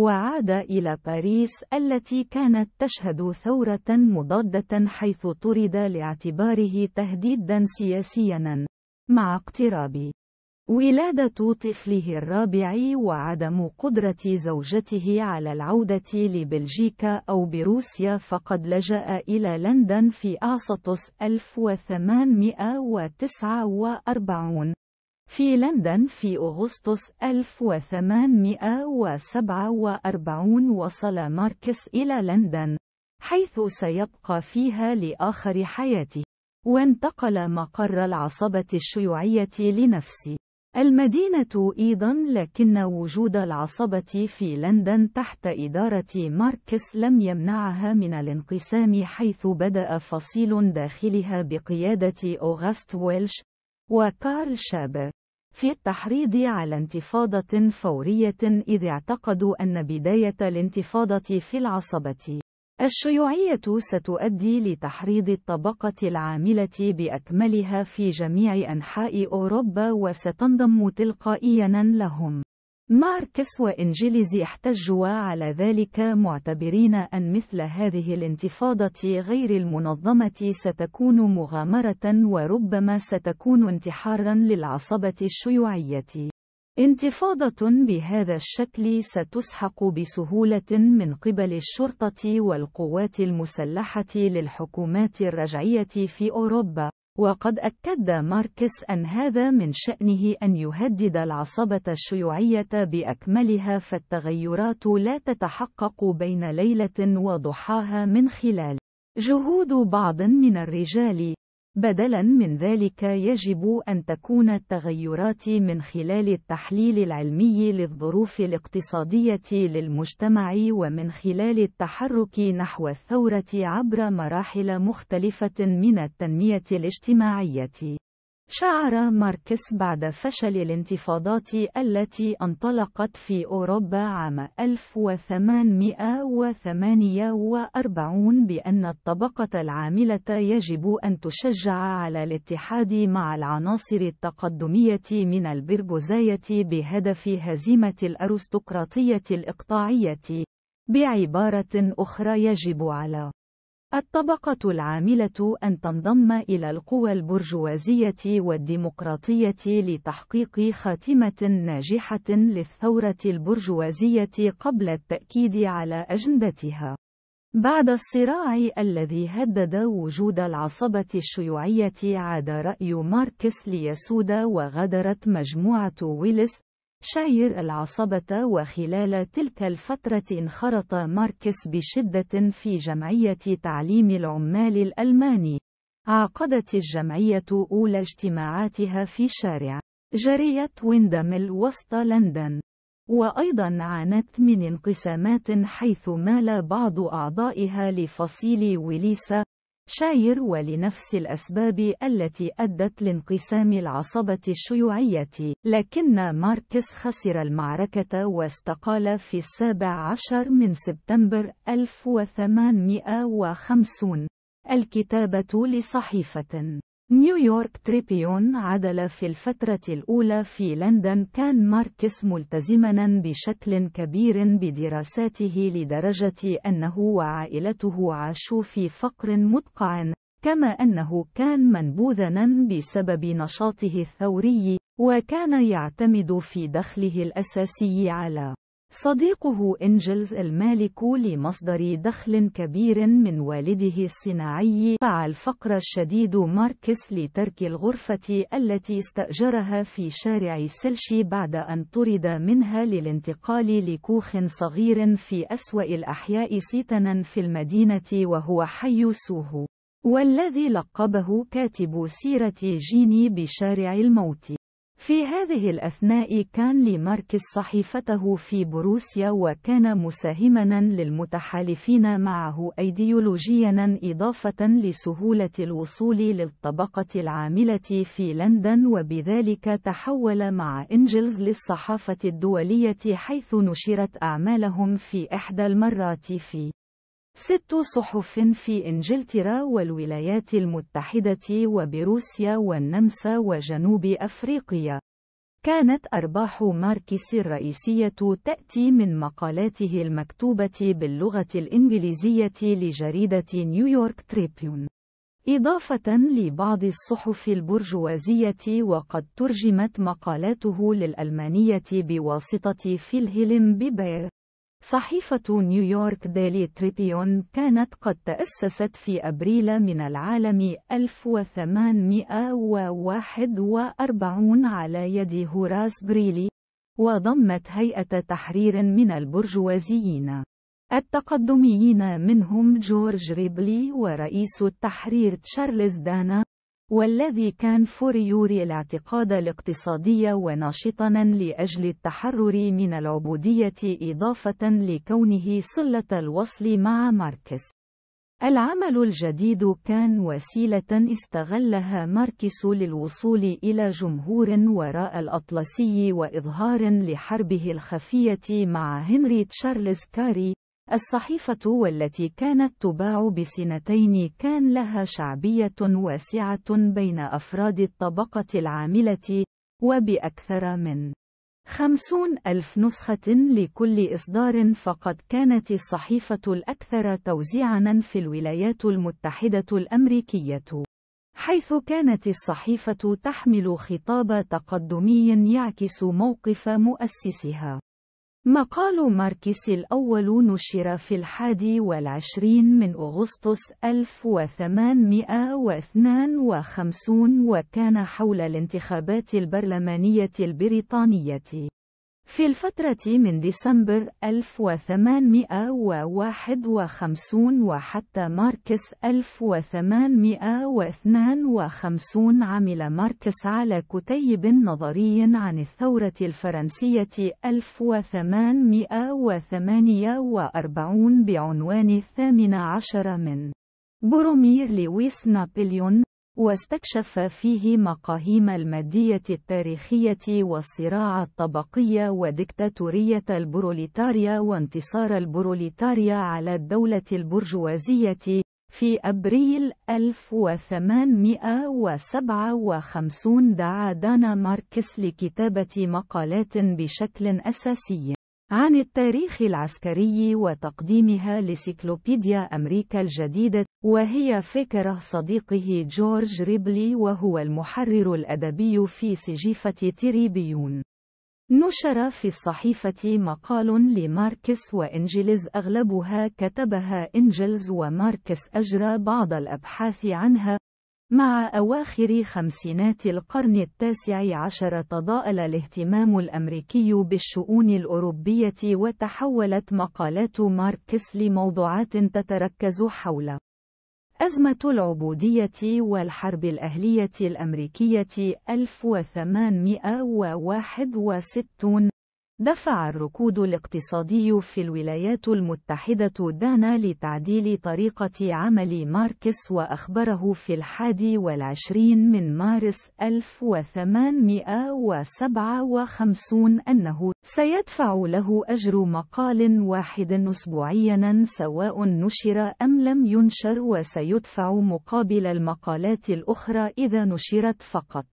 وعاد إلى باريس التي كانت تشهد ثورة مضادة حيث طرد لاعتباره تهديدا سياسيا مع اقتراب ولادة طفله الرابع وعدم قدرة زوجته على العودة لبلجيكا أو بروسيا فقد لجأ إلى لندن في أغسطس 1849 في لندن في أغسطس 1847 وصل ماركس إلى لندن، حيث سيبقى فيها لآخر حياته، وانتقل مقر العصبة الشيوعية لنفسه. المدينة أيضًا لكن وجود العصبة في لندن تحت إدارة ماركس لم يمنعها من الانقسام حيث بدأ فصيل داخلها بقيادة أوغست ويلش وكارل شابر في التحريض على انتفاضة فورية إذ اعتقدوا أن بداية الانتفاضة في العصبة الشيوعية ستؤدي لتحريض الطبقة العاملة بأكملها في جميع أنحاء أوروبا وستنضم تلقائيا لهم. ماركس وإنجليزي احتجوا على ذلك معتبرين أن مثل هذه الانتفاضة غير المنظمة ستكون مغامرة وربما ستكون انتحارا للعصبة الشيوعية. انتفاضة بهذا الشكل ستسحق بسهولة من قبل الشرطة والقوات المسلحة للحكومات الرجعية في أوروبا. وقد أكد ماركس أن هذا من شأنه أن يهدد العصبة الشيوعية بأكملها فالتغيرات لا تتحقق بين ليلة وضحاها من خلال جهود بعض من الرجال بدلاً من ذلك يجب أن تكون التغيرات من خلال التحليل العلمي للظروف الاقتصادية للمجتمع ومن خلال التحرك نحو الثورة عبر مراحل مختلفة من التنمية الاجتماعية شعر ماركس بعد فشل الانتفاضات التي انطلقت في أوروبا عام 1848 بأن الطبقة العاملة يجب أن تشجع على الاتحاد مع العناصر التقدمية من البرجوزاية بهدف هزيمة الأرستقراطية الإقطاعية. بعبارة أخرى يجب على الطبقة العاملة أن تنضم إلى القوى البرجوازية والديمقراطية لتحقيق خاتمة ناجحة للثورة البرجوازية قبل التأكيد على أجندتها. بعد الصراع الذي هدد وجود العصبة الشيوعية عاد رأي ماركس ليسود وغادرت مجموعة ويلس شعر العصبة وخلال تلك الفترة انخرط ماركس بشدة في جمعية تعليم العمال الألماني. عقدت الجمعية أولى اجتماعاتها في شارع جرية ويندمل وسط لندن. وأيضا عانت من انقسامات حيث مال بعض أعضائها لفصيل ويليسا شاير ولنفس الأسباب التي أدت لانقسام العصبة الشيوعية لكن ماركس خسر المعركة واستقال في السابع عشر من سبتمبر 1850 الكتابة لصحيفة نيويورك تريبيون عدل في الفترة الأولى في لندن كان ماركس ملتزما بشكل كبير بدراساته لدرجة أنه وعائلته عاشوا في فقر مدقع كما أنه كان منبوذا بسبب نشاطه الثوري وكان يعتمد في دخله الأساسي على صديقه إنجلز المالك لمصدر دخل كبير من والده الصناعي دفع الفقر الشديد ماركس لترك الغرفة التي استأجرها في شارع سلشي بعد أن طرد منها للانتقال لكوخ صغير في أسوأ الأحياء سيتنا في المدينة وهو حي سوهو والذي لقبه كاتب سيرة جيني بشارع الموت في هذه الأثناء كان لماركس صحيفته في بروسيا وكان مساهما للمتحالفين معه أيديولوجيا إضافة لسهولة الوصول للطبقة العاملة في لندن وبذلك تحول مع إنجلز للصحافة الدولية حيث نشرت أعمالهم في إحدى المرات في ست صحف في إنجلترا والولايات المتحدة وبروسيا والنمسا وجنوب أفريقيا. كانت أرباح ماركس الرئيسية تأتي من مقالاته المكتوبة باللغة الإنجليزية لجريدة نيويورك تريبيون. إضافة لبعض الصحف البرجوازية وقد ترجمت مقالاته للألمانية بواسطة فيلهيلم بيبير. صحيفة نيويورك ديلي تريبيون كانت قد تأسست في أبريل من العالم 1841 على يد هوراس بريلي، وضمت هيئة تحرير من البرجوازيين. التقدميين منهم جورج ريبلي ورئيس التحرير تشارلز دانا، والذي كان فوريوري الاعتقاد الاقتصادي وناشطا لأجل التحرر من العبودية إضافة لكونه صلة الوصل مع ماركس. العمل الجديد كان وسيلة استغلها ماركس للوصول إلى جمهور وراء الأطلسي وإظهار لحربه الخفية مع هنري تشارلز كاري الصحيفة والتي كانت تباع بسنتين كان لها شعبية واسعة بين أفراد الطبقة العاملة، وبأكثر من خمسون ألف نسخة لكل إصدار فقد كانت الصحيفة الأكثر توزيعًا في الولايات المتحدة الأمريكية. حيث كانت الصحيفة تحمل خطاب تقدمي يعكس موقف مؤسسها. مقال ماركس الأول نشر في الحادي والعشرين من أغسطس 1852 وكان حول الانتخابات البرلمانية البريطانية في الفترة من ديسمبر 1851 وحتى ماركس 1852 عمل ماركس على كتيب نظري عن الثورة الفرنسية 1848 بعنوان الثامن عشر من برومير لويس نابليون واستكشف فيه مقاهيم المادية التاريخية والصراع الطبقي وديكتاتورية البروليتاريا وانتصار البروليتاريا على الدولة البرجوازية في أبريل 1857 دعا دانا ماركس لكتابة مقالات بشكل أساسي عن التاريخ العسكري وتقديمها لسيكلوبيديا أمريكا الجديدة، وهي فكرة صديقه جورج ريبلي وهو المحرر الأدبي في سجيفة تريبيون. نشر في الصحيفة مقال لماركس وإنجلز أغلبها كتبها إنجلز وماركس أجرى بعض الأبحاث عنها مع أواخر خمسينات القرن التاسع عشر تضاءل الاهتمام الأمريكي بالشؤون الأوروبية وتحولت مقالات ماركس لموضوعات تتركز حول أزمة العبودية والحرب الأهلية الأمريكية 1861 دفع الركود الاقتصادي في الولايات المتحدة دانا لتعديل طريقة عمل ماركس وأخبره في الحادي والعشرين من مارس 1857 أنه سيدفع له أجر مقال واحد أسبوعيا سواء نشر أم لم ينشر وسيدفع مقابل المقالات الأخرى إذا نشرت فقط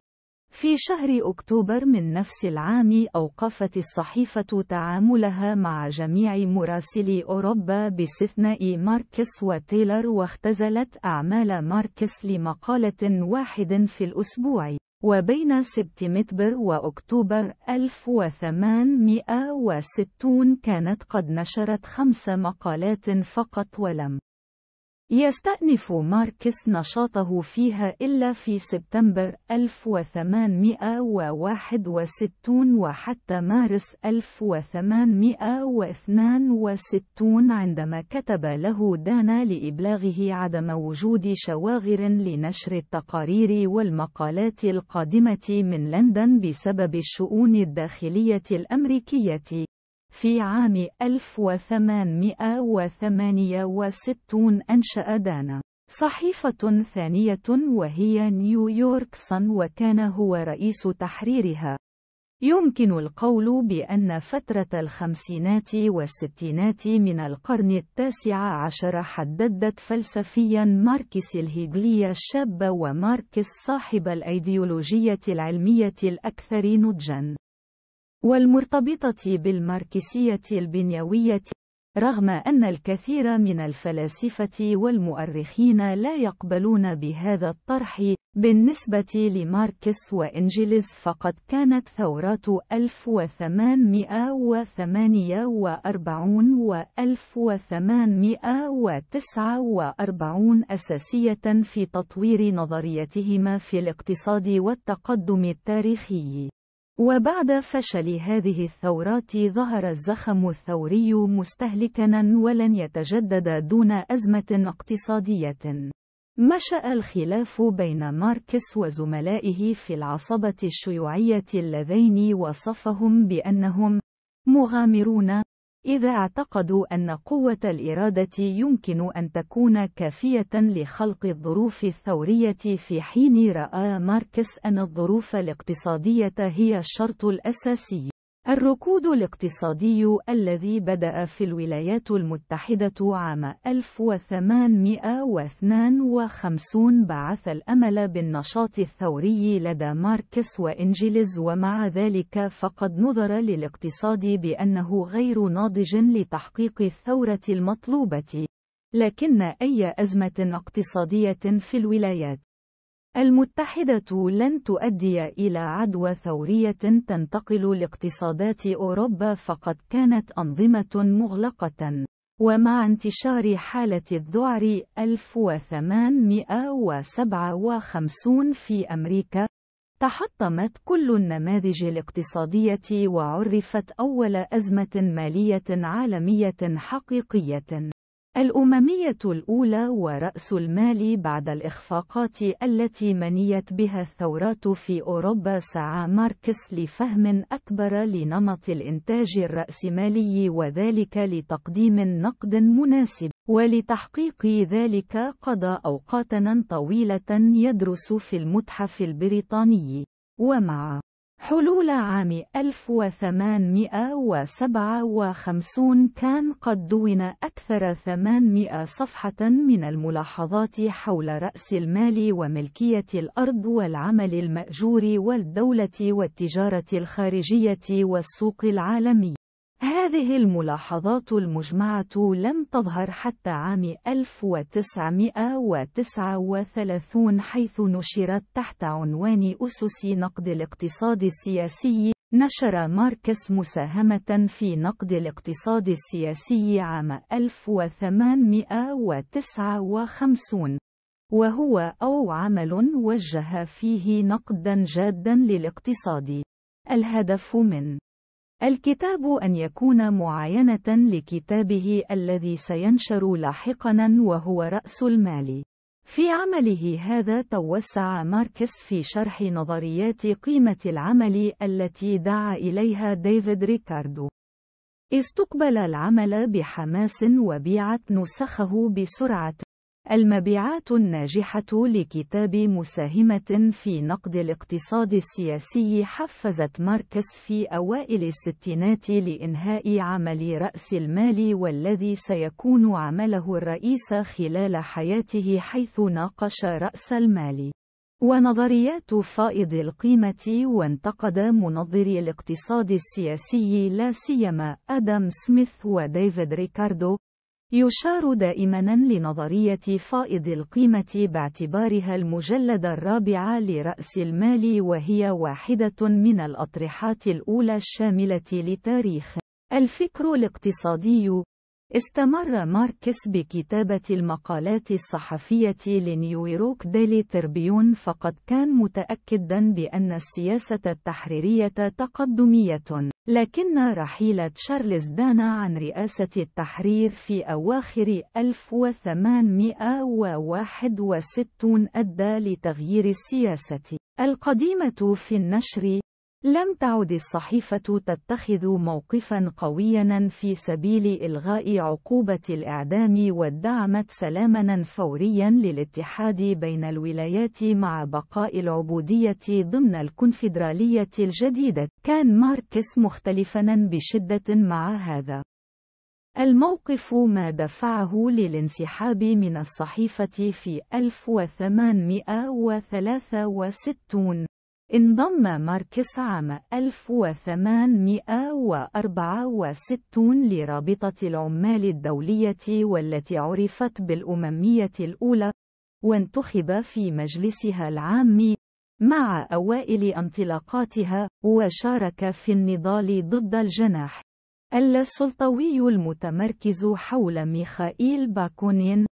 في شهر أكتوبر من نفس العام أوقفت الصحيفة تعاملها مع جميع مراسلي أوروبا باستثناء ماركس وتيلر واختزلت أعمال ماركس لمقالة واحد في الأسبوع وبين سبتمبر وأكتوبر 1860 كانت قد نشرت خمس مقالات فقط ولم يستأنف ماركس نشاطه فيها إلا في سبتمبر 1861 وحتى مارس 1862 عندما كتب له دانا لإبلاغه عدم وجود شواغر لنشر التقارير والمقالات القادمة من لندن بسبب الشؤون الداخلية الأمريكية. في عام 1868 أنشأ دانا صحيفة ثانية وهي نيويورك صن وكان هو رئيس تحريرها. يمكن القول بأن فترة الخمسينات والستينات من القرن التاسع عشر حددت فلسفيا ماركس الهيغلي الشاب وماركس صاحب الأيديولوجية العلمية الأكثر نضجا. والمرتبطة بالماركسية البنيوية رغم أن الكثير من الفلاسفة والمؤرخين لا يقبلون بهذا الطرح بالنسبة لماركس وإنجلز فقد كانت ثورات 1848 و 1849 أساسية في تطوير نظريتهما في الاقتصاد والتقدم التاريخي وبعد فشل هذه الثورات ظهر الزخم الثوري مستهلكًا ولن يتجدد دون أزمة اقتصادية. مشأ الخلاف بين ماركس وزملائه في العصبة الشيوعية اللذين وصفهم بأنهم مغامرون إذا اعتقدوا أن قوة الإرادة يمكن أن تكون كافية لخلق الظروف الثورية في حين رأى ماركس أن الظروف الاقتصادية هي الشرط الأساسي الركود الاقتصادي الذي بدأ في الولايات المتحدة عام 1852 بعث الأمل بالنشاط الثوري لدى ماركس وإنجلز ومع ذلك فقد نظر للاقتصاد بأنه غير ناضج لتحقيق الثورة المطلوبة لكن أي أزمة اقتصادية في الولايات المتحدة لن تؤدي إلى عدوى ثورية تنتقل لاقتصادات أوروبا فقد كانت أنظمة مغلقة ومع انتشار حالة الذعر 1857 في أمريكا، تحطمت كل النماذج الاقتصادية وعرفت أول أزمة مالية عالمية حقيقية. الأممية الأولى ورأس المال بعد الإخفاقات التي منيت بها الثورات في أوروبا سعى ماركس لفهم أكبر لنمط الإنتاج الرأسمالي وذلك لتقديم نقد مناسب ولتحقيق ذلك قضى أوقاتنا طويلة يدرس في المتحف البريطاني ومع حلول عام 1857 كان قد دون أكثر 800 صفحة من الملاحظات حول رأس المال وملكية الأرض والعمل المأجور والدولة والتجارة الخارجية والسوق العالمي هذه الملاحظات المجمعة لم تظهر حتى عام 1939 حيث نشرت تحت عنوان أسس نقد الاقتصاد السياسي نشر ماركس مساهمة في نقد الاقتصاد السياسي عام 1859 وهو أو عمل وجه فيه نقدا جادا للاقتصاد الهدف من الكتاب أن يكون معاينة لكتابه الذي سينشر لاحقا وهو رأس المال. في عمله هذا توسع ماركس في شرح نظريات قيمة العمل التي دعا إليها ديفيد ريكاردو. استقبل العمل بحماس وبيعت نسخه بسرعة المبيعات الناجحة لكتاب مساهمة في نقد الاقتصاد السياسي حفزت ماركس في أوائل الستينات لإنهاء عمل رأس المال والذي سيكون عمله الرئيس خلال حياته حيث ناقش رأس المال ونظريات فائض القيمة وانتقد منظري الاقتصاد السياسي لا سيما آدم سميث وديفيد ريكاردو يشار دائما لنظرية فائض القيمة باعتبارها المجلد الرابع لرأس المال وهي واحدة من الأطرحات الأولى الشاملة لتاريخ الفكر الاقتصادي استمر ماركس بكتابة المقالات الصحفية لنيويورك ديلي تربيون فقد كان متأكدا بأن السياسة التحريرية تقدمية لكن رحيل تشارلز دانا عن رئاسة التحرير في أواخر 1861 أدى لتغيير السياسة القديمة في النشر لم تعد الصحيفة تتخذ موقفا قويا في سبيل إلغاء عقوبة الإعدام وادعمت سلامنا فوريا للاتحاد بين الولايات مع بقاء العبودية ضمن الكونفدرالية الجديدة. كان ماركس مختلفا بشدة مع هذا. الموقف ما دفعه للانسحاب من الصحيفة في 1863 انضم ماركس عام 1864 لرابطة العمال الدولية والتي عرفت بالأممية الأولى، وانتخب في مجلسها العام مع أوائل انطلاقاتها، وشارك في النضال ضد الجناح السلطوي المتمركز حول ميخائيل باكونين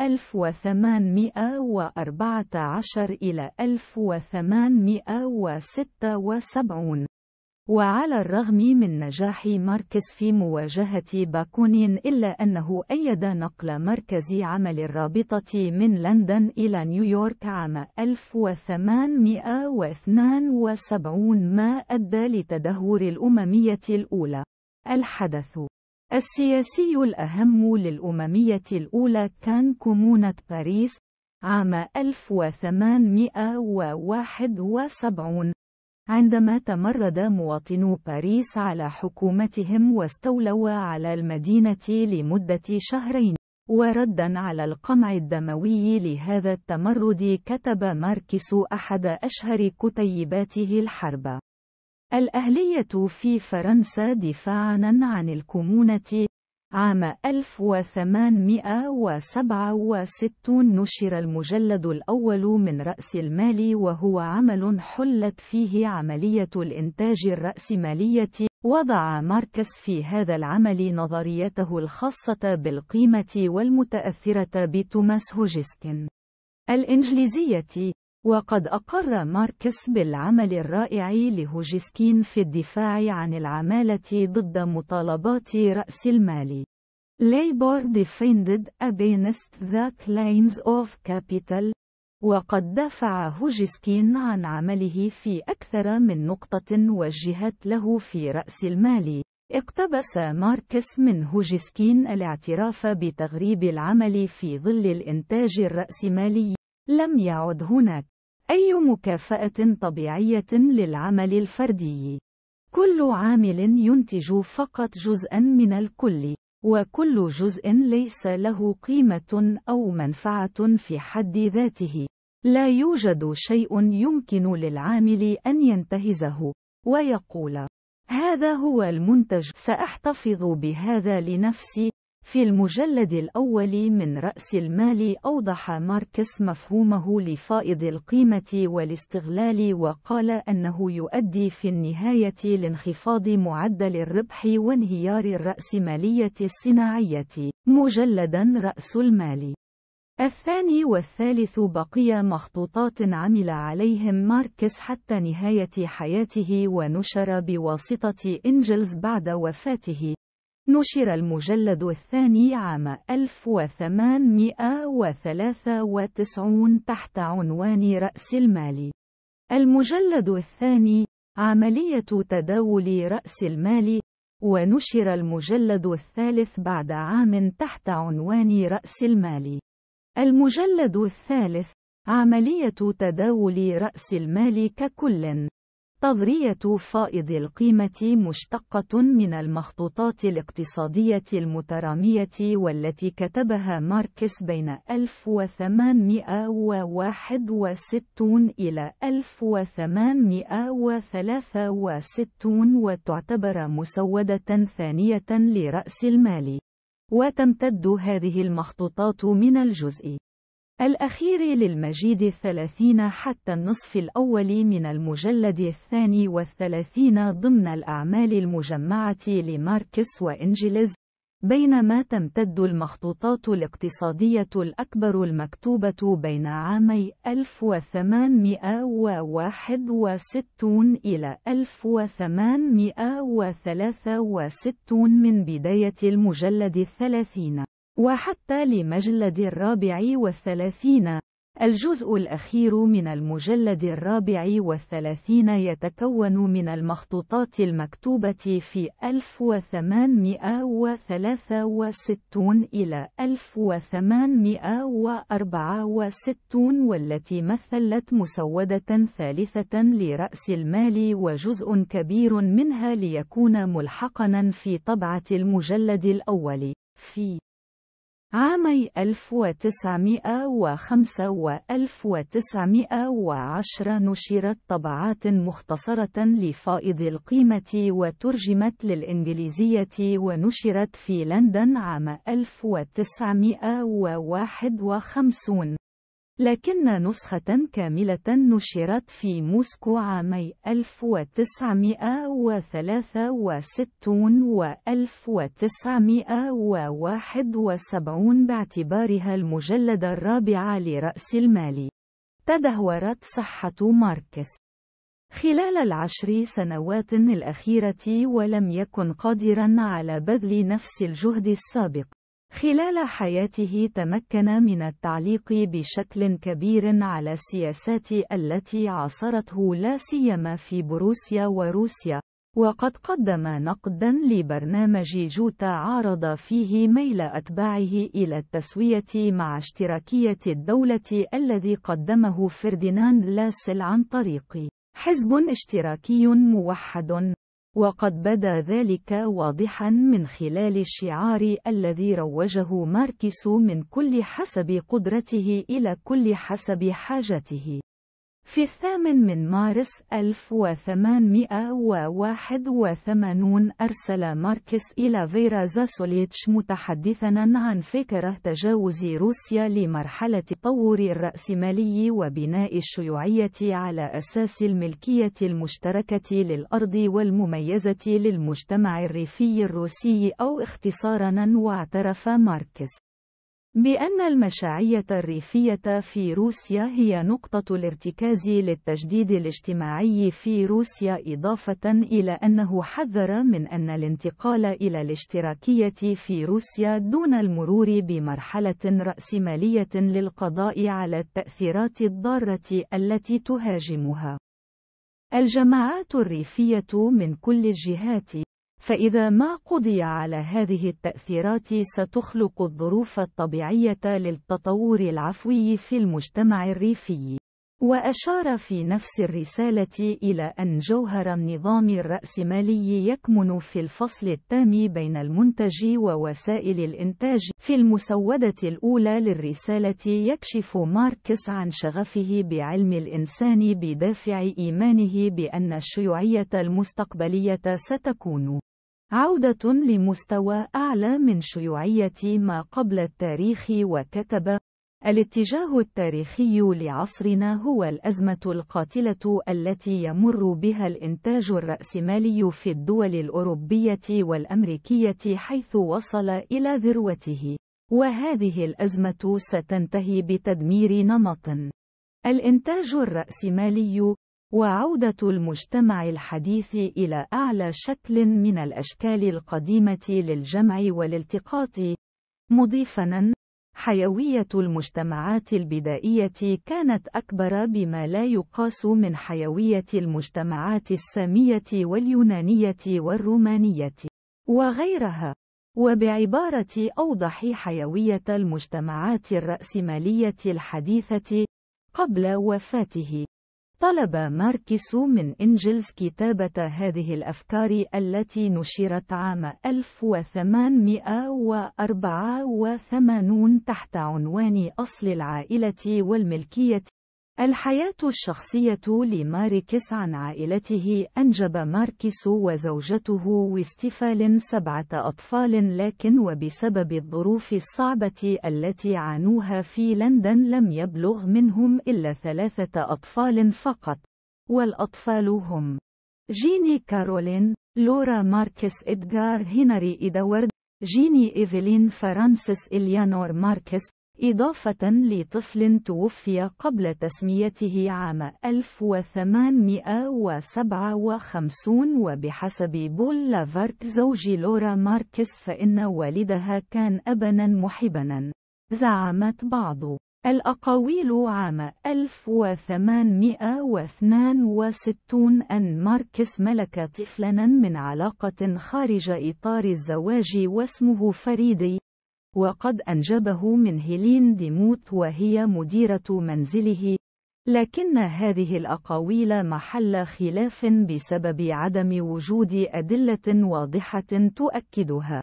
1814 إلى 1876 وعلى الرغم من نجاح ماركس في مواجهة باكونين إلا أنه أيد نقل مركز عمل الرابطة من لندن إلى نيويورك عام 1872 ما أدى لتدهور الأممية الأولى. الحدث السياسي الأهم للأممية الأولى كان كومونة باريس عام 1871 عندما تمرد مواطنو باريس على حكومتهم واستولوا على المدينة لمدة شهرين وردا على القمع الدموي لهذا التمرد كتب ماركس أحد أشهر كتيباته الحرب الأهلية في فرنسا دفاعًا عن الكومونة عام 1867 نشر المجلد الأول من رأس المال وهو عمل حلت فيه عملية الإنتاج الرأسمالية وضع ماركس في هذا العمل نظريته الخاصة بالقيمة والمتأثرة بتوماس هوجسكن الإنجليزية وقد أقر ماركس بالعمل الرائع لهوجسكين في الدفاع عن العمالة ضد مطالبات رأس المال. Labor defended against the claims of capital وقد دافع هوجسكين عن عمله في أكثر من نقطة وجهت له في رأس المال. اقتبس ماركس من هوجسكين الاعتراف بتغريب العمل في ظل الإنتاج الرأسمالي. لم يعد هناك أي مكافأة طبيعية للعمل الفردي. كل عامل ينتج فقط جزءًا من الكل، وكل جزء ليس له قيمة أو منفعة في حد ذاته. لا يوجد شيء يمكن للعامل أن ينتهزه، ويقول: هذا هو المنتج، سأحتفظ بهذا لنفسي، في المجلد الأول من رأس المال أوضح ماركس مفهومه لفائض القيمة والاستغلال وقال أنه يؤدي في النهاية لانخفاض معدل الربح وانهيار الرأسمالية الصناعية. مجلدا رأس المال الثاني والثالث بقي مخطوطات عمل عليهم ماركس حتى نهاية حياته ونشر بواسطة إنجلز بعد وفاته نشر المجلد الثاني عام 1893 تحت عنوان رأس المال. المجلد الثاني عملية تداول رأس المال ونشر المجلد الثالث بعد عام تحت عنوان رأس المال. المجلد الثالث عملية تداول رأس المال ككل تضرية فائض القيمة مشتقة من المخطوطات الاقتصادية المترامية والتي كتبها ماركس بين 1861 إلى 1863 وتعتبر مسودة ثانية لرأس المال. وتمتد هذه المخطوطات من الجزء الأخير للمجيد الثلاثين حتى النصف الأول من المجلد الثاني والثلاثين ضمن الأعمال المجمعة لماركس وإنجلز بينما تمتد المخطوطات الاقتصادية الأكبر المكتوبة بين عامي 1861 إلى 1863 من بداية المجلد الثلاثين وحتى لمجلد الرابع والثلاثين الجزء الأخير من المجلد الرابع والثلاثين يتكون من المخطوطات المكتوبة في 1863 إلى 1864 والتي مثلت مسودة ثالثة لرأس المال وجزء كبير منها ليكون ملحقنا في طبعة المجلد الأول في عامي 1905 و 1910 نشرت طبعات مختصرة لفائض القيمة وترجمت للإنجليزية ونشرت في لندن عام 1951 لكن نسخة كاملة نشرت في موسكو عامي 1963 و 1971 باعتبارها المجلد الرابع لرأس المال. تدهورت صحة ماركس خلال العشر سنوات الأخيرة ولم يكن قادرا على بذل نفس الجهد السابق. خلال حياته تمكن من التعليق بشكل كبير على السياسات التي عاصرته لا سيما في بروسيا وروسيا وقد قدم نقدا لبرنامج جوتا عارض فيه ميل أتباعه إلى التسوية مع اشتراكية الدولة الذي قدمه فرديناند لاسل عن طريق حزب اشتراكي موحد وقد بدا ذلك واضحا من خلال الشعار الذي روجه ماركس من كل حسب قدرته إلى كل حسب حاجته في الثامن من مارس 1881 أرسل ماركس إلى فيرا زاسوليتش متحدثا عن فكرة تجاوز روسيا لمرحلة تطور الرأسمالي وبناء الشيوعية على أساس الملكية المشتركة للأرض والمميزة للمجتمع الريفي الروسي أو اختصارا واعترف ماركس بأن المشاعية الريفية في روسيا هي نقطة الارتكاز للتجديد الاجتماعي في روسيا إضافة إلى أنه حذر من أن الانتقال إلى الاشتراكية في روسيا دون المرور بمرحلة رأسمالية للقضاء على التأثيرات الضارة التي تهاجمها الجماعات الريفية من كل الجهات فإذا ما قضي على هذه التأثيرات ستخلق الظروف الطبيعية للتطور العفوي في المجتمع الريفي. وأشار في نفس الرسالة إلى أن جوهر النظام الرأسمالي يكمن في الفصل التام بين المنتج ووسائل الإنتاج. في المسودة الأولى للرسالة يكشف ماركس عن شغفه بعلم الإنسان بدافع إيمانه بأن الشيوعية المستقبلية ستكون عودة لمستوى أعلى من شيوعية ما قبل التاريخ وكتب الاتجاه التاريخي لعصرنا هو الأزمة القاتلة التي يمر بها الإنتاج الرأسمالي في الدول الأوروبية والأمريكية حيث وصل إلى ذروته وهذه الأزمة ستنتهي بتدمير نمط الإنتاج الرأسمالي وعودة المجتمع الحديث إلى أعلى شكل من الأشكال القديمة للجمع والالتقاط، مضيفًا: حيوية المجتمعات البدائية كانت أكبر بما لا يقاس من حيوية المجتمعات السامية واليونانية والرومانية، وغيرها. وبعبارة أوضح حيوية المجتمعات الرأسمالية الحديثة قبل وفاته طلب ماركس من إنجلز كتابة هذه الأفكار التي نشرت عام 1884 تحت عنوان أصل العائلة والملكية الحياة الشخصية لماركس عن عائلته أنجب ماركس وزوجته واستفال سبعة أطفال لكن وبسبب الظروف الصعبة التي عانوها في لندن لم يبلغ منهم إلا ثلاثة أطفال فقط والأطفال هم جيني كارولين لورا ماركس إدغار هنري إدوارد جيني إيفلين فرانسيس إليانور ماركس إضافة لطفل توفي قبل تسميته عام 1857 وبحسب بول لافارك زوج لورا ماركس فإن والدها كان أبنا محبنا زعمت بعض الأقاويل عام 1862 أن ماركس ملك طفلا من علاقة خارج إطار الزواج واسمه فريدي وقد أنجبه من هيلين ديموت وهي مديرة منزله لكن هذه الأقاويل محل خلاف بسبب عدم وجود أدلة واضحة تؤكدها.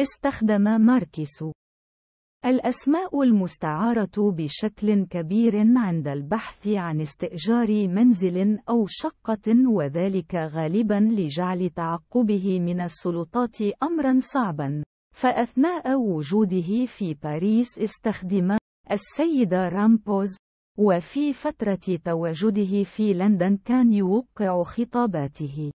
استخدم ماركيس الأسماء المستعارة بشكل كبير عند البحث عن استئجار منزل أو شقة وذلك غالبا لجعل تعقبه من السلطات أمرا صعبا. فأثناء وجوده في باريس استخدم السيد رامبوز وفي فترة تواجده في لندن كان يوقع خطاباته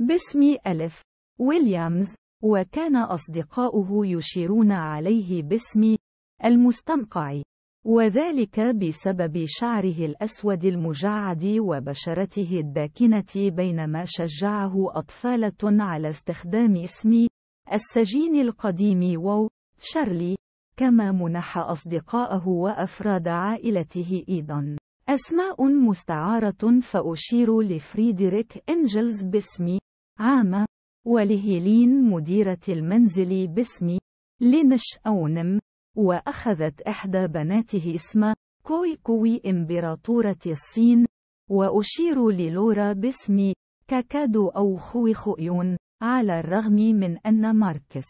باسم ألف ويليامز وكان أصدقاؤه يشيرون عليه باسم المستنقع وذلك بسبب شعره الأسود المجعد وبشرته الداكنة بينما شجعه أطفالة على استخدام اسم السجين القديم وو تشارلي كما منح أصدقاءه وأفراد عائلته أيضا أسماء مستعارة فأشير لفريدريك إنجلز باسم عامة ولهيلين مديرة المنزل باسم لينش أونم وأخذت إحدى بناته اسم كوي كوي إمبراطورة الصين وأشير للورا باسم كاكادو أو خوي خويون على الرغم من أن ماركس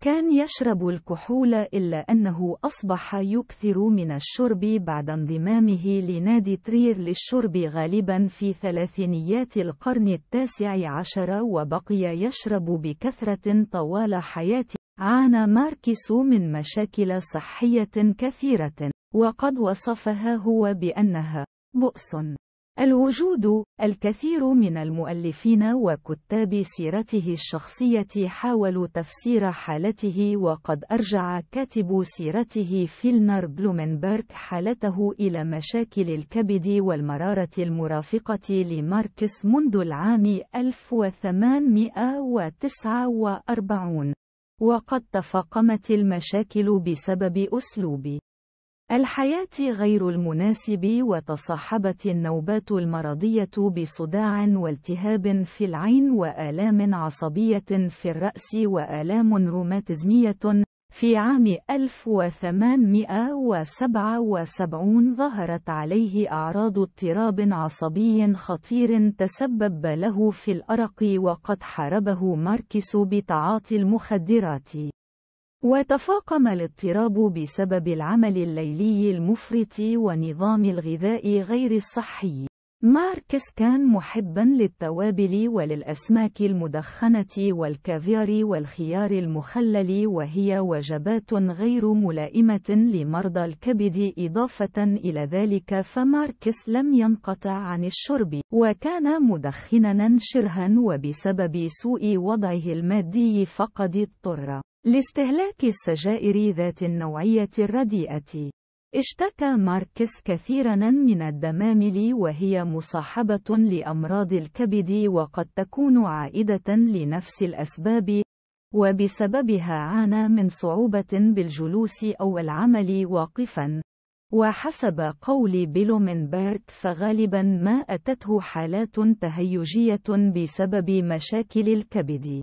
كان يشرب الكحول إلا أنه أصبح يكثر من الشرب بعد انضمامه لنادي ترير للشرب غالبا في ثلاثينيات القرن التاسع عشر وبقي يشرب بكثرة طوال حياته عانى ماركس من مشاكل صحية كثيرة وقد وصفها هو بأنها بؤس الوجود الكثير من المؤلفين وكتاب سيرته الشخصية حاولوا تفسير حالته وقد أرجع كاتب سيرته فيلنر بلومنبرغ حالته إلى مشاكل الكبد والمرارة المرافقة لماركس منذ العام 1849 وقد تفاقمت المشاكل بسبب أسلوب الحياة غير المناسب وتصاحبت النوبات المرضية بصداع والتهاب في العين وآلام عصبية في الرأس وآلام روماتيزمية في عام 1877 ظهرت عليه أعراض اضطراب عصبي خطير تسبب له في الأرق وقد حاربه ماركس بتعاطي المخدرات وتفاقم الاضطراب بسبب العمل الليلي المفرط ونظام الغذاء غير الصحي. ماركس كان محبا للتوابل وللأسماك المدخنة والكافيار والخيار المخلل وهي وجبات غير ملائمة لمرضى الكبد إضافة إلى ذلك فماركس لم ينقطع عن الشرب وكان مدخنا شرها وبسبب سوء وضعه المادي فقد اضطر لاستهلاك السجائر ذات النوعية الرديئة. اشتكى ماركس كثيرا من الدمامل وهي مصاحبة لأمراض الكبد وقد تكون عائدة لنفس الأسباب، وبسببها عانى من صعوبة بالجلوس أو العمل واقفا. وحسب قول بلومنبرغ فغالبا ما أتته حالات تهيجية بسبب مشاكل الكبد.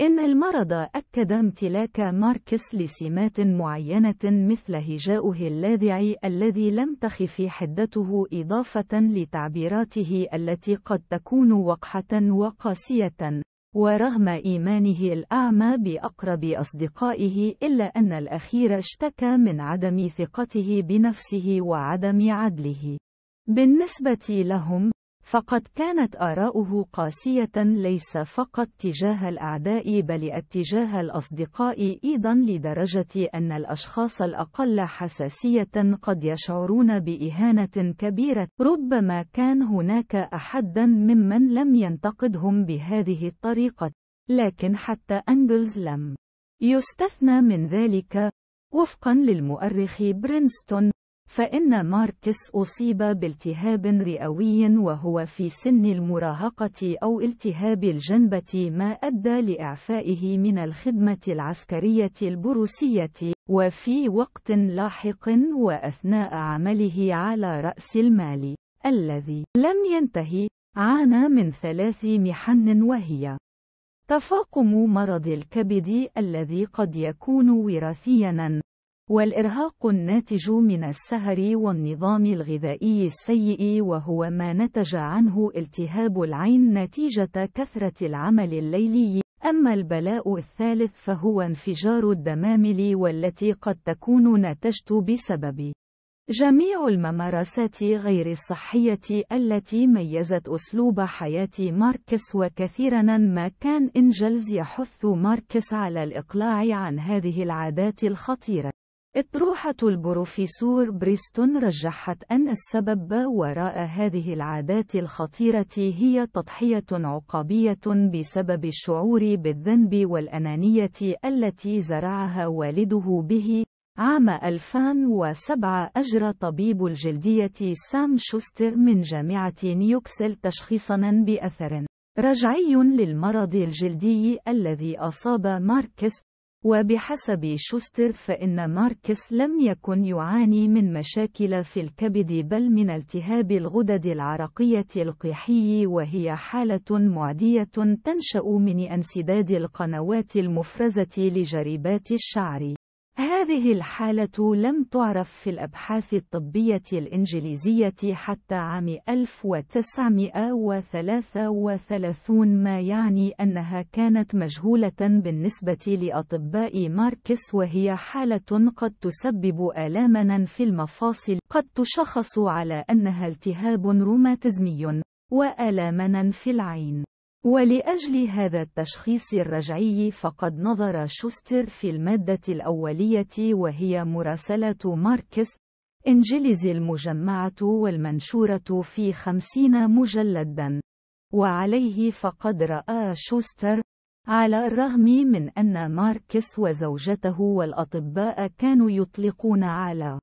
إن المرض أكد امتلاك ماركس لسمات معينة مثل هجاؤه اللاذع الذي لم تخف حدته إضافة لتعبيراته التي قد تكون وقحة وقاسية ورغم إيمانه الأعمى بأقرب أصدقائه إلا أن الأخير اشتكى من عدم ثقته بنفسه وعدم عدله بالنسبة لهم فقد كانت آراؤه قاسية ليس فقط تجاه الأعداء بل اتجاه الأصدقاء أيضا لدرجة أن الأشخاص الأقل حساسية قد يشعرون بإهانة كبيرة ربما كان هناك أحدا ممن لم ينتقدهم بهذه الطريقة لكن حتى أنجلز لم يستثنى من ذلك وفقا للمؤرخ برينستون فإن ماركس أصيب بالتهاب رئوي وهو في سن المراهقة أو التهاب الجنبة ما أدى لإعفائه من الخدمة العسكرية البروسية وفي وقت لاحق وأثناء عمله على رأس المال الذي لم ينتهي عانى من ثلاث محن وهي تفاقم مرض الكبد الذي قد يكون وراثيا والإرهاق الناتج من السهر والنظام الغذائي السيء وهو ما نتج عنه التهاب العين نتيجة كثرة العمل الليلي أما البلاء الثالث فهو انفجار الدمامل والتي قد تكون نتجت بسبب جميع الممارسات غير الصحية التي ميزت أسلوب حياة ماركس وكثيرا ما كان إنجلز يحث ماركس على الإقلاع عن هذه العادات الخطيرة أطروحة البروفيسور بريستون رجحت أن السبب وراء هذه العادات الخطيرة هي تضحية عقابية بسبب الشعور بالذنب والأنانية التي زرعها والده به. عام 2007 أجرى طبيب الجلدية سام شوستر من جامعة نيوكسل تشخيصًا بأثر رجعي للمرض الجلدي الذي أصاب ماركس وبحسب شوستر فإن ماركس لم يكن يعاني من مشاكل في الكبد بل من التهاب الغدد العرقية القيحي وهي حالة معدية تنشأ من انسداد القنوات المفرزة لجريبات الشعر هذه الحالة لم تعرف في الأبحاث الطبية الإنجليزية حتى عام 1933 ما يعني أنها كانت مجهولة بالنسبة لأطباء ماركس وهي حالة قد تسبب آلاما في المفاصل قد تشخص على أنها التهاب روماتيزمي وآلاما في العين ولأجل هذا التشخيص الرجعي فقد نظر شوستر في المادة الأولية وهي مراسلة ماركس إنجليز المجمعة والمنشورة في خمسين مجلدا وعليه فقد رأى شوستر على الرغم من أن ماركس وزوجته والأطباء كانوا يطلقون على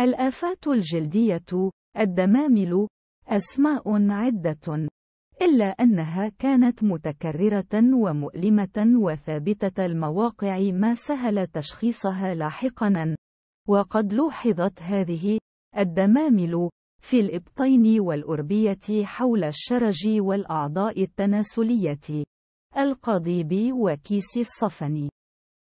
الآفات الجلدية الدمامل أسماء عدة إلا أنها كانت متكررة ومؤلمة وثابتة المواقع ما سهل تشخيصها لاحقاً، وقد لوحظت هذه الدمامل في الإبطين والأربية حول الشرج والأعضاء التناسلية القضيب وكيس الصفن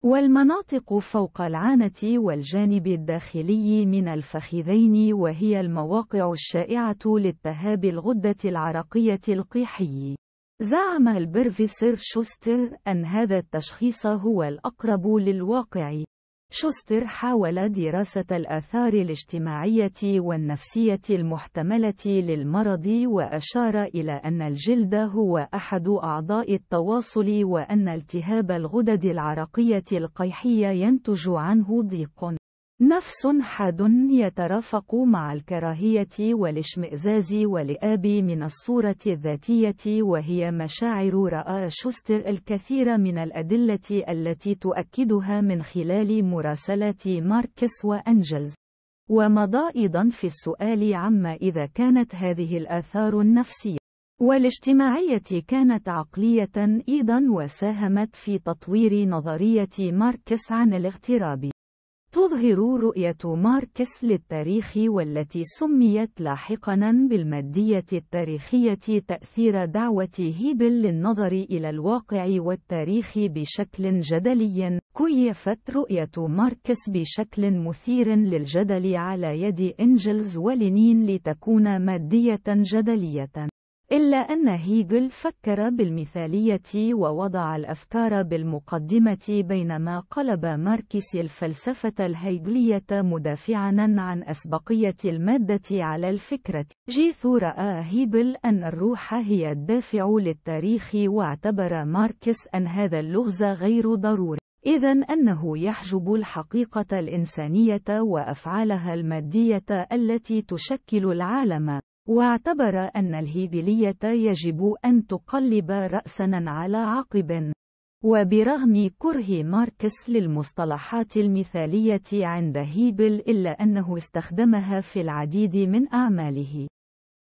والمناطق فوق العانة والجانب الداخلي من الفخذين وهي المواقع الشائعة لالتهاب الغدة العرقية القيحي. زعم البروفيسور شوستر أن هذا التشخيص هو الأقرب للواقع. شوستر حاول دراسة الآثار الاجتماعية والنفسية المحتملة للمرض وأشار إلى أن الجلد هو أحد أعضاء التواصل وأن التهاب الغدد العرقية القيحية ينتج عنه ضيق نفس حاد يترافق مع الكراهية والاشمئزاز والإئاب من الصورة الذاتية وهي مشاعر رأى شوستر الكثير من الأدلة التي تؤكدها من خلال مراسلات ماركس وأنجلز ومضى أيضا في السؤال عما إذا كانت هذه الآثار النفسية والاجتماعية كانت عقلية أيضا وساهمت في تطوير نظرية ماركس عن الاغتراب تظهر رؤية ماركس للتاريخ والتي سميت لاحقاً بالمادية التاريخية تأثير دعوة هيبل للنظر إلى الواقع والتاريخ بشكل جدلي. كيفت رؤية ماركس بشكل مثير للجدل على يد إنجلز ولينين لتكون مادية جدلية. إلا أن هيجل فكر بالمثالية ووضع الأفكار بالمقدمة بينما قلب ماركس الفلسفة الهيجلية مدافعا عن أسبقية المادة على الفكرة جيث رأى هيبل أن الروح هي الدافع للتاريخ واعتبر ماركس أن هذا اللغز غير ضروري إذا أنه يحجب الحقيقة الإنسانية وأفعالها المادية التي تشكل العالم واعتبر أن الهيبلية يجب أن تقلب رأسا على عقب وبرغم كره ماركس للمصطلحات المثالية عند هيبل إلا أنه استخدمها في العديد من أعماله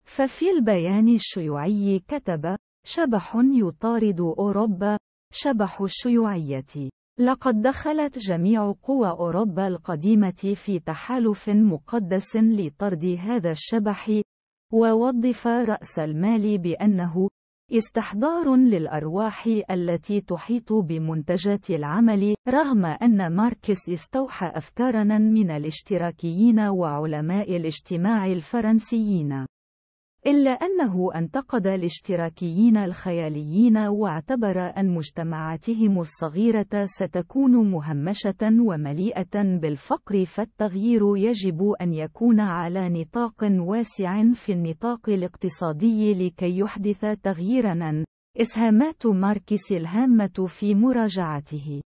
ففي البيان الشيوعي كتب شبح يطارد أوروبا شبح الشيوعية لقد دخلت جميع قوى أوروبا القديمة في تحالف مقدس لطرد هذا الشبح ووظف رأس المال بأنه استحضار للأرواح التي تحيط بمنتجات العمل رغم أن ماركس استوحى أفكارا من الاشتراكيين وعلماء الاجتماع الفرنسيين إلا أنه انتقد الاشتراكيين الخياليين واعتبر أن مجتمعاتهم الصغيرة ستكون مهمشة ومليئة بالفقر فالتغيير يجب أن يكون على نطاق واسع في النطاق الاقتصادي لكي يحدث تغييرًا. إسهامات ماركس الهامة في مراجعته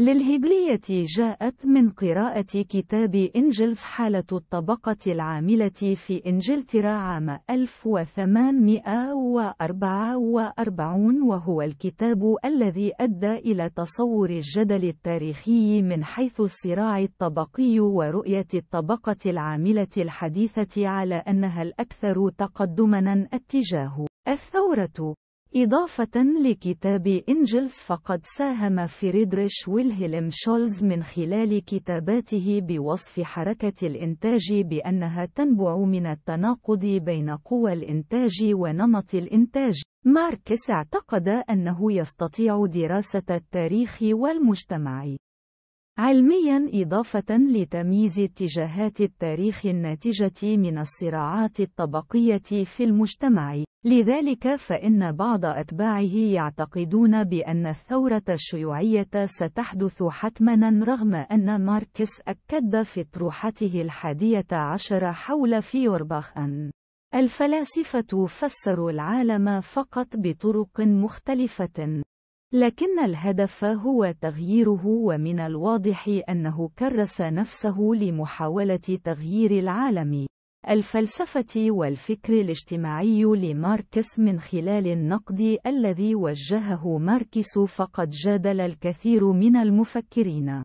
للهبلية جاءت من قراءة كتاب إنجلز حالة الطبقة العاملة في إنجلترا عام 1844 وهو الكتاب الذي أدى إلى تصور الجدل التاريخي من حيث الصراع الطبقي ورؤية الطبقة العاملة الحديثة على أنها الأكثر تقدما اتجاه الثورة إضافة لكتاب إنجلز فقد ساهم فريدريش ويلهلم شولز من خلال كتاباته بوصف حركة الإنتاج بأنها تنبع من التناقض بين قوى الإنتاج ونمط الإنتاج. ماركس اعتقد أنه يستطيع دراسة التاريخ والمجتمع علميا إضافة لتمييز اتجاهات التاريخ الناتجة من الصراعات الطبقية في المجتمع لذلك فإن بعض أتباعه يعتقدون بأن الثورة الشيوعية ستحدث حتماً رغم أن ماركس أكد في أطروحته الحادية عشر حول فيورباخ أن الفلاسفة فسروا العالم فقط بطرق مختلفة لكن الهدف هو تغييره ومن الواضح أنه كرس نفسه لمحاولة تغيير العالم الفلسفة والفكر الاجتماعي لماركس من خلال النقد الذي وجهه ماركس فقد جادل الكثير من المفكرين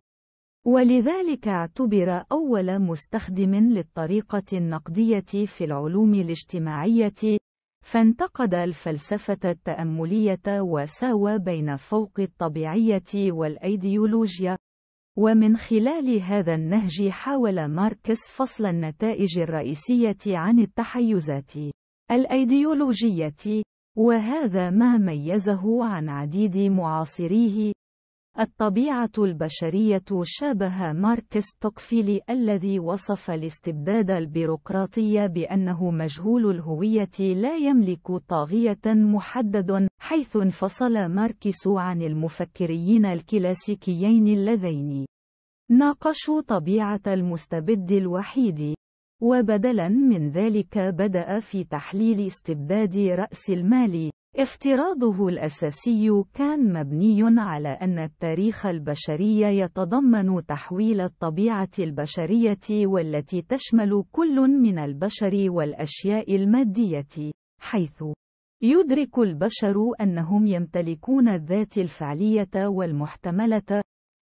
ولذلك اعتبر أول مستخدم للطريقة النقدية في العلوم الاجتماعية فانتقد الفلسفة التأملية وساوى بين فوق الطبيعية والأيديولوجيا ومن خلال هذا النهج حاول ماركس فصل النتائج الرئيسية عن التحيزات الأيديولوجية وهذا ما ميزه عن عديد معاصريه الطبيعة البشرية شابه ماركس توكفيلي الذي وصف الاستبداد البيروقراطي بأنه مجهول الهوية لا يملك طاغية محدد حيث انفصل ماركس عن المفكريين الكلاسيكيين اللذين ناقشوا طبيعة المستبد الوحيد وبدلا من ذلك بدأ في تحليل استبداد رأس المال افتراضه الأساسي كان مبني على أن التاريخ البشري يتضمن تحويل الطبيعة البشرية والتي تشمل كل من البشر والأشياء المادية، حيث يدرك البشر أنهم يمتلكون الذات الفعلية والمحتملة،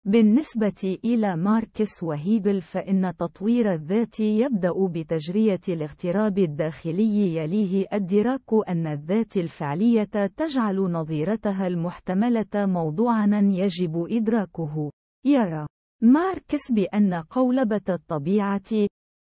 بالنسبة إلى ماركس وهيبل فإن تطوير الذات يبدأ بتجرية الاغتراب الداخلي يليه الدراك أن الذات الفعلية تجعل نظيرتها المحتملة موضوعا يجب إدراكه. يرى ماركس بأن قولبة الطبيعة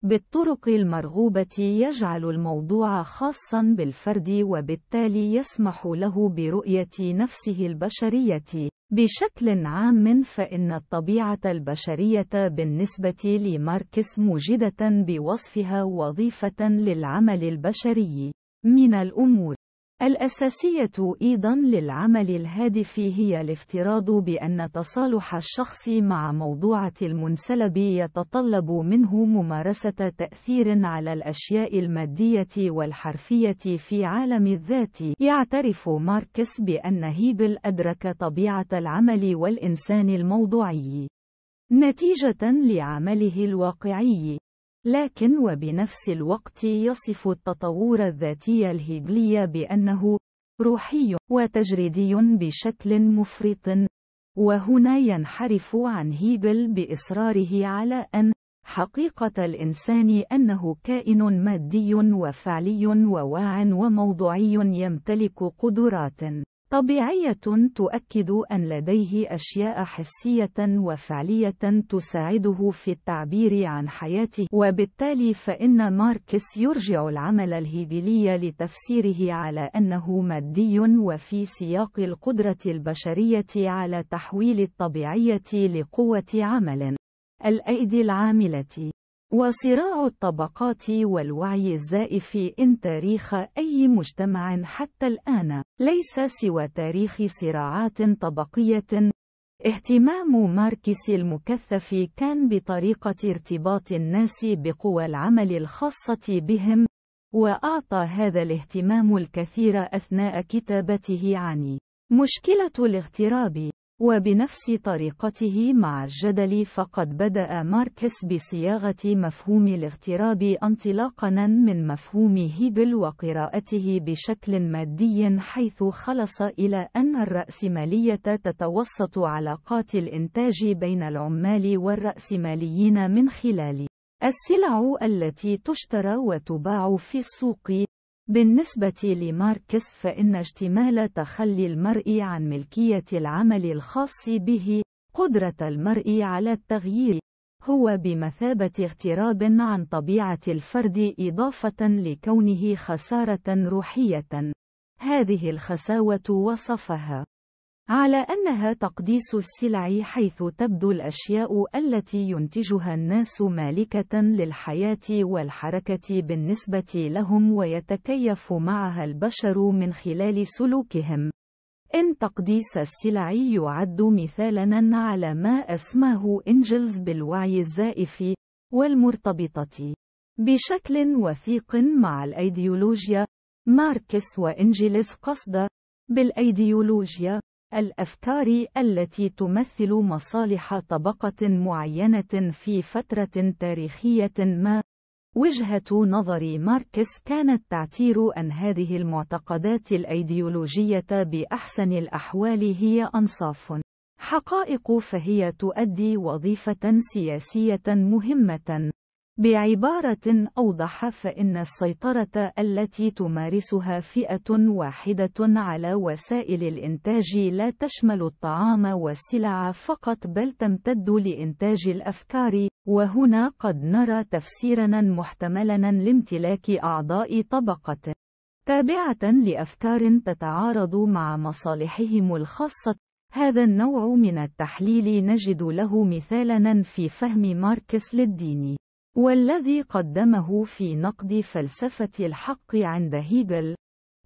بالطرق المرغوبة يجعل الموضوع خاصا بالفرد وبالتالي يسمح له برؤية نفسه البشرية. بشكل عام فإن الطبيعة البشرية بالنسبة لماركس موجدة بوصفها وظيفة للعمل البشري من الأمور الأساسية أيضًا للعمل الهادف هي الافتراض بأن تصالح الشخص مع موضوعة المنسلب يتطلب منه ممارسة تأثير على الأشياء المادية والحرفية في عالم الذات. يعترف ماركس بأن هيبل أدرك طبيعة العمل والإنسان الموضوعي نتيجة لعمله الواقعي. لكن وبنفس الوقت يصف التطور الذاتي الهيجلي بأنه روحي وتجريدي بشكل مفرط وهنا ينحرف عن هيجل بإصراره على أن حقيقة الإنسان أنه كائن مادي وفعلي وواع وموضوعي يمتلك قدرات طبيعية تؤكد أن لديه أشياء حسية وفعلية تساعده في التعبير عن حياته وبالتالي فإن ماركس يرجع العمل الهيبلي لتفسيره على أنه مادي وفي سياق القدرة البشرية على تحويل الطبيعية لقوة عمل الأيدي العاملة وصراع الطبقات والوعي الزائف إن تاريخ أي مجتمع حتى الآن ليس سوى تاريخ صراعات طبقية اهتمام ماركس المكثف كان بطريقة ارتباط الناس بقوى العمل الخاصة بهم وأعطى هذا الاهتمام الكثير أثناء كتابته عن مشكلة الاغتراب وبنفس طريقته مع الجدل فقد بدأ ماركس بصياغة مفهوم الاغتراب انطلاقا من مفهوم هيجل وقراءته بشكل مادي حيث خلص إلى أن الرأسمالية تتوسط علاقات الإنتاج بين العمال والرأسماليين من خلال السلع التي تشترى وتباع في السوق بالنسبة لماركس فإن اجتمال تخلي المرء عن ملكية العمل الخاص به، قدرة المرء على التغيير، هو بمثابة اغتراب عن طبيعة الفرد إضافة لكونه خسارة روحية. هذه الخساوة وصفها على أنها تقديس السلع حيث تبدو الأشياء التي ينتجها الناس مالكة للحياة والحركة بالنسبة لهم ويتكيف معها البشر من خلال سلوكهم. إن تقديس السلع يعد مثالاً على ما أسماه إنجلز بالوعي الزائف والمرتبطة بشكل وثيق مع الأيديولوجيا ماركس وإنجلز قصد بالأيديولوجيا الأفكار التي تمثل مصالح طبقة معينة في فترة تاريخية ما. وجهة نظر ماركس كانت تعتير أن هذه المعتقدات الأيديولوجية بأحسن الأحوال هي أنصاف حقائق فهي تؤدي وظيفة سياسية مهمة بعبارة أوضح فإن السيطرة التي تمارسها فئة واحدة على وسائل الإنتاج لا تشمل الطعام والسلع فقط بل تمتد لإنتاج الأفكار، وهنا قد نرى تفسيرنا محتملا لامتلاك أعضاء طبقة تابعة لأفكار تتعارض مع مصالحهم الخاصة هذا النوع من التحليل نجد له مثالنا في فهم ماركس للدين والذي قدمه في نقد فلسفة الحق عند هيجل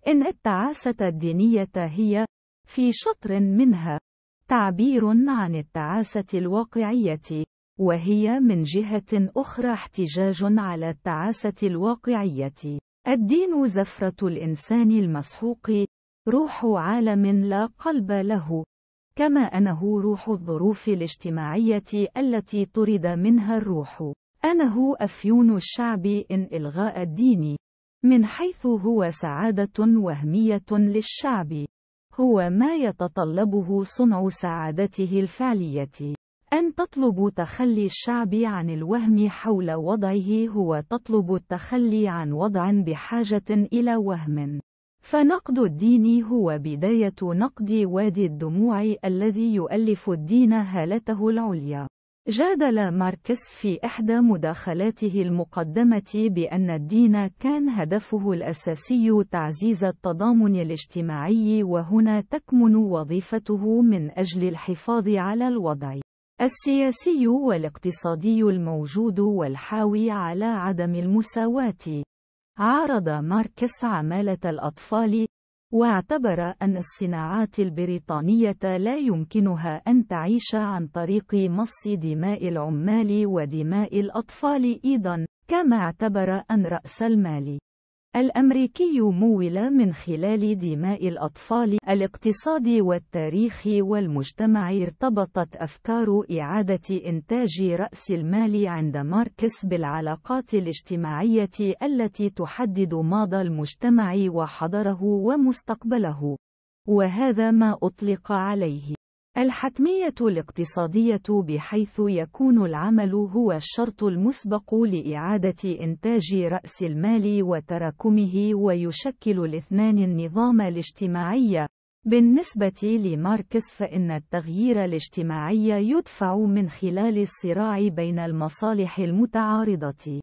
إن التعاسة الدينية هي في شطر منها تعبير عن التعاسة الواقعية وهي من جهة أخرى احتجاج على التعاسة الواقعية الدين زفرة الإنسان المسحوق روح عالم لا قلب له كما أنه روح الظروف الاجتماعية التي طرد منها الروح أنا هو أفيون الشعب إن إلغاء الدين من حيث هو سعادة وهمية للشعب هو ما يتطلبه صنع سعادته الفعلية أن تطلب تخلي الشعب عن الوهم حول وضعه هو تطلب التخلي عن وضع بحاجة إلى وهم فنقد الدين هو بداية نقد وادي الدموع الذي يؤلف الدين هالته العليا جادل ماركس في إحدى مداخلاته المقدمة بأن الدين كان هدفه الأساسي تعزيز التضامن الاجتماعي وهنا تكمن وظيفته من أجل الحفاظ على الوضع السياسي والاقتصادي الموجود والحاوي على عدم المساواة. عارض ماركس عمالة الأطفال واعتبر أن الصناعات البريطانية لا يمكنها أن تعيش عن طريق مص دماء العمال ودماء الأطفال أيضا، كما اعتبر أن رأس المال الأمريكي مول من خلال دماء الأطفال الاقتصاد والتاريخ والمجتمع ارتبطت أفكار إعادة إنتاج رأس المال عند ماركس بالعلاقات الاجتماعية التي تحدد ماضى المجتمع وحضره ومستقبله وهذا ما أطلق عليه الحتمية الاقتصادية بحيث يكون العمل هو الشرط المسبق لإعادة إنتاج رأس المال وتراكمه ويشكل الاثنان النظام الاجتماعي. بالنسبة لماركس فإن التغيير الاجتماعي يدفع من خلال الصراع بين المصالح المتعارضة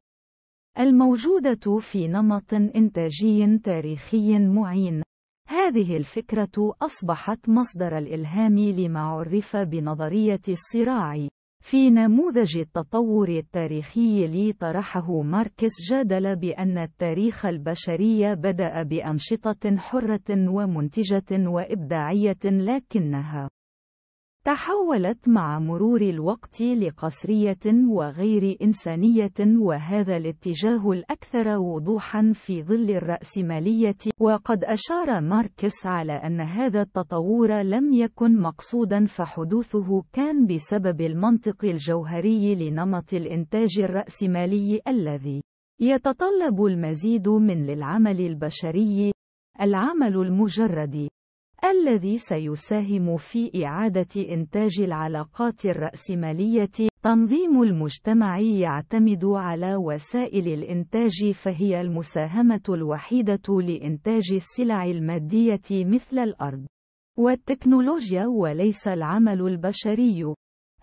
الموجودة في نمط إنتاجي تاريخي معين هذه الفكرة أصبحت مصدر الإلهام لما عرف بنظرية الصراع. في نموذج التطور التاريخي لي طرحه ماركس جادل بأن التاريخ البشري بدأ بأنشطة حرة ومنتجة وإبداعية لكنها تحولت مع مرور الوقت لقسرية وغير إنسانية وهذا الاتجاه الأكثر وضوحا في ظل الرأسمالية وقد أشار ماركس على أن هذا التطور لم يكن مقصودا فحدوثه كان بسبب المنطق الجوهري لنمط الإنتاج الرأسمالي الذي يتطلب المزيد من للعمل البشري العمل المجرد الذي سيساهم في إعادة إنتاج العلاقات الرأسمالية. تنظيم المجتمع يعتمد على وسائل الإنتاج فهي المساهمة الوحيدة لإنتاج السلع المادية مثل الأرض والتكنولوجيا وليس العمل البشري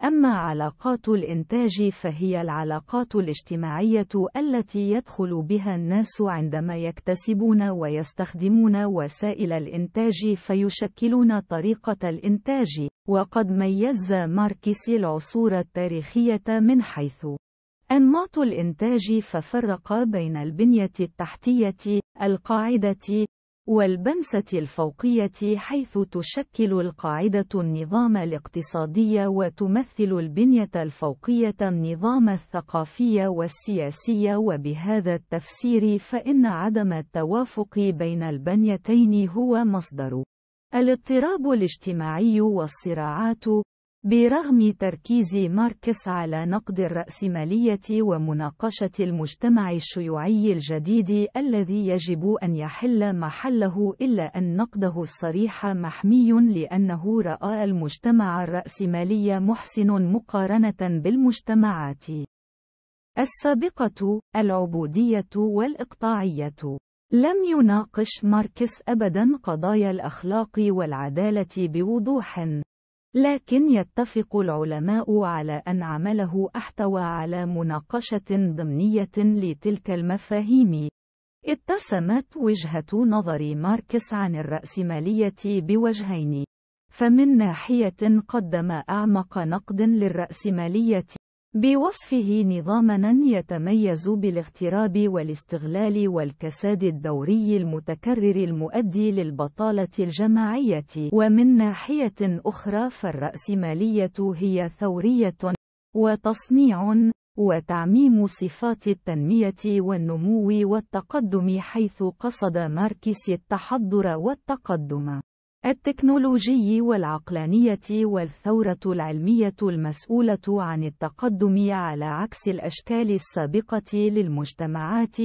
أما علاقات الإنتاج فهي العلاقات الاجتماعية التي يدخل بها الناس عندما يكتسبون ويستخدمون وسائل الإنتاج فيشكلون طريقة الإنتاج، وقد ميز ماركس العصور التاريخية من حيث أنماط الإنتاج ففرق بين البنية التحتية، القاعدة، والبنسة الفوقية حيث تشكل القاعدة النظام الاقتصادي وتمثل البنية الفوقية النظام الثقافي والسياسي وبهذا التفسير فإن عدم التوافق بين البنيتين هو مصدر الاضطراب الاجتماعي والصراعات برغم تركيز ماركس على نقد الرأسمالية ومناقشة المجتمع الشيوعي الجديد الذي يجب أن يحل محله إلا أن نقده الصريح محمي لأنه رأى المجتمع الرأسمالي محسن مقارنة بالمجتمعات السابقة، العبودية والإقطاعية. لم يناقش ماركس أبدا قضايا الأخلاق والعدالة بوضوح، لكن يتفق العلماء على أن عمله أحتوى على مناقشة ضمنية لتلك المفاهيم. اتسمت وجهة نظر ماركس عن الرأسمالية بوجهين. فمن ناحية قدم أعمق نقد للرأسمالية بوصفه نظامًا يتميز بالاغتراب والاستغلال والكساد الدوري المتكرر المؤدي للبطالة الجماعية، ومن ناحية أخرى فالرأسمالية هي ثورية، وتصنيع، وتعميم صفات التنمية والنمو والتقدم حيث قصد ماركس التحضر والتقدم. التكنولوجي والعقلانية والثورة العلمية المسؤولة عن التقدم على عكس الأشكال السابقة للمجتمعات.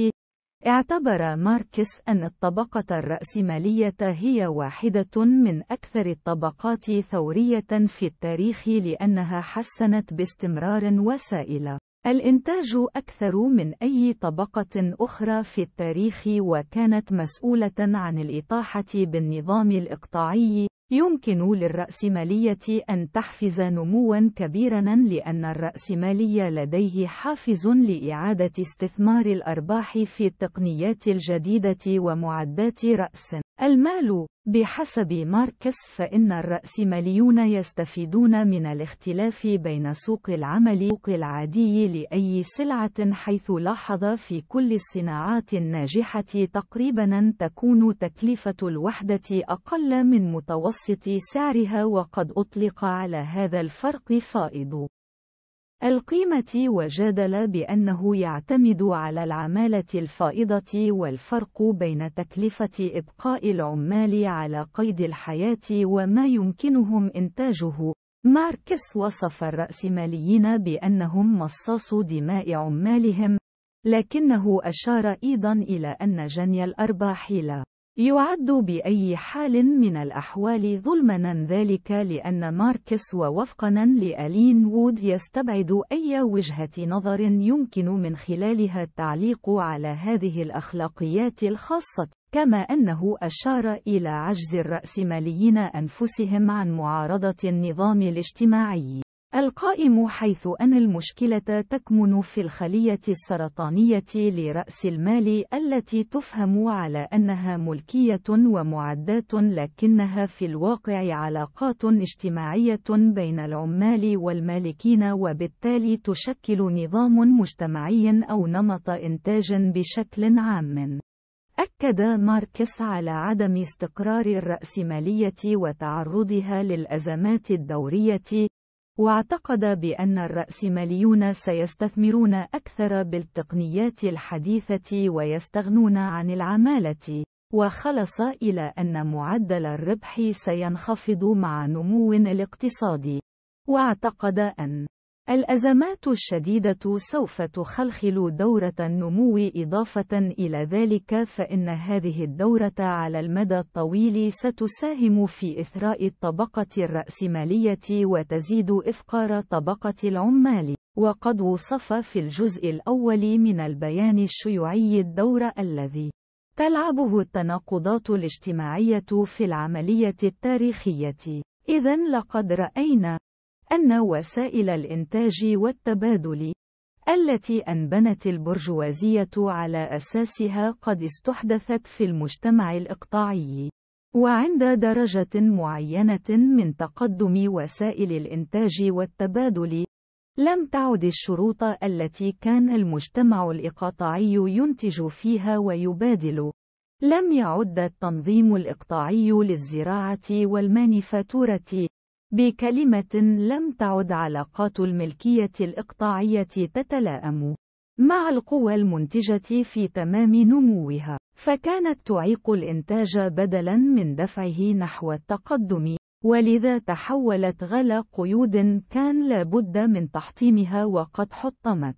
اعتبر ماركس أن الطبقة الرأسمالية هي واحدة من أكثر الطبقات ثورية في التاريخ لأنها حسنت باستمرار وسائل الإنتاج أكثر من أي طبقة أخرى في التاريخ وكانت مسؤولة عن الإطاحة بالنظام الإقطاعي يمكن للرأسمالية أن تحفز نمواً كبيراً لأن الرأسمالي لديه حافز لإعادة استثمار الأرباح في التقنيات الجديدة ومعدات رأس المال بحسب ماركس فإن الرأسماليون يستفيدون من الاختلاف بين سوق العمل العادي لأي سلعة حيث لاحظ في كل الصناعات الناجحة تقريبا تكون تكلفة الوحدة أقل من متوسط سعرها وقد أطلق على هذا الفرق فائض القيمة وجادل بأنه يعتمد على العمالة الفائضة والفرق بين تكلفة إبقاء العمال على قيد الحياة وما يمكنهم إنتاجه. ماركس وصف الرأسماليين بأنهم مصاص دماء عمالهم، لكنه أشار أيضًا إلى أن جني الأرباح لا يعد بأي حال من الأحوال ظلمنا ذلك لأن ماركس ووفقا لألين وود يستبعد أي وجهة نظر يمكن من خلالها التعليق على هذه الأخلاقيات الخاصة كما أنه أشار إلى عجز الرأسماليين أنفسهم عن معارضة النظام الاجتماعي القائم حيث أن المشكلة تكمن في الخلية السرطانية لرأس المال التي تفهم على أنها ملكية ومعدات لكنها في الواقع علاقات اجتماعية بين العمال والمالكين وبالتالي تشكل نظام مجتمعي أو نمط إنتاج بشكل عام. أكد ماركس على عدم استقرار الرأسمالية وتعرضها للأزمات الدورية واعتقد بأن الرأسماليون سيستثمرون أكثر بالتقنيات الحديثة ويستغنون عن العمالة وخلص إلى أن معدل الربح سينخفض مع نمو الاقتصاد واعتقد أن الأزمات الشديدة سوف تخلخل دورة النمو إضافة إلى ذلك فإن هذه الدورة على المدى الطويل ستساهم في إثراء الطبقة الرأسمالية وتزيد إفقار طبقة العمال وقد وصف في الجزء الأول من البيان الشيوعي الدور الذي تلعبه التناقضات الاجتماعية في العملية التاريخية إذا لقد رأينا أن وسائل الإنتاج والتبادل التي أنبنت البرجوازية على أساسها قد استحدثت في المجتمع الإقطاعي وعند درجة معينة من تقدم وسائل الإنتاج والتبادل لم تعد الشروط التي كان المجتمع الإقطاعي ينتج فيها ويبادل لم يعد التنظيم الإقطاعي للزراعة والمانيفاتورة بكلمة لم تعد علاقات الملكية الإقطاعية تتلائم مع القوى المنتجة في تمام نموها، فكانت تعيق الإنتاج بدلاً من دفعه نحو التقدم، ولذا تحولت غلا قيود كان لابد من تحطيمها وقد حطمت.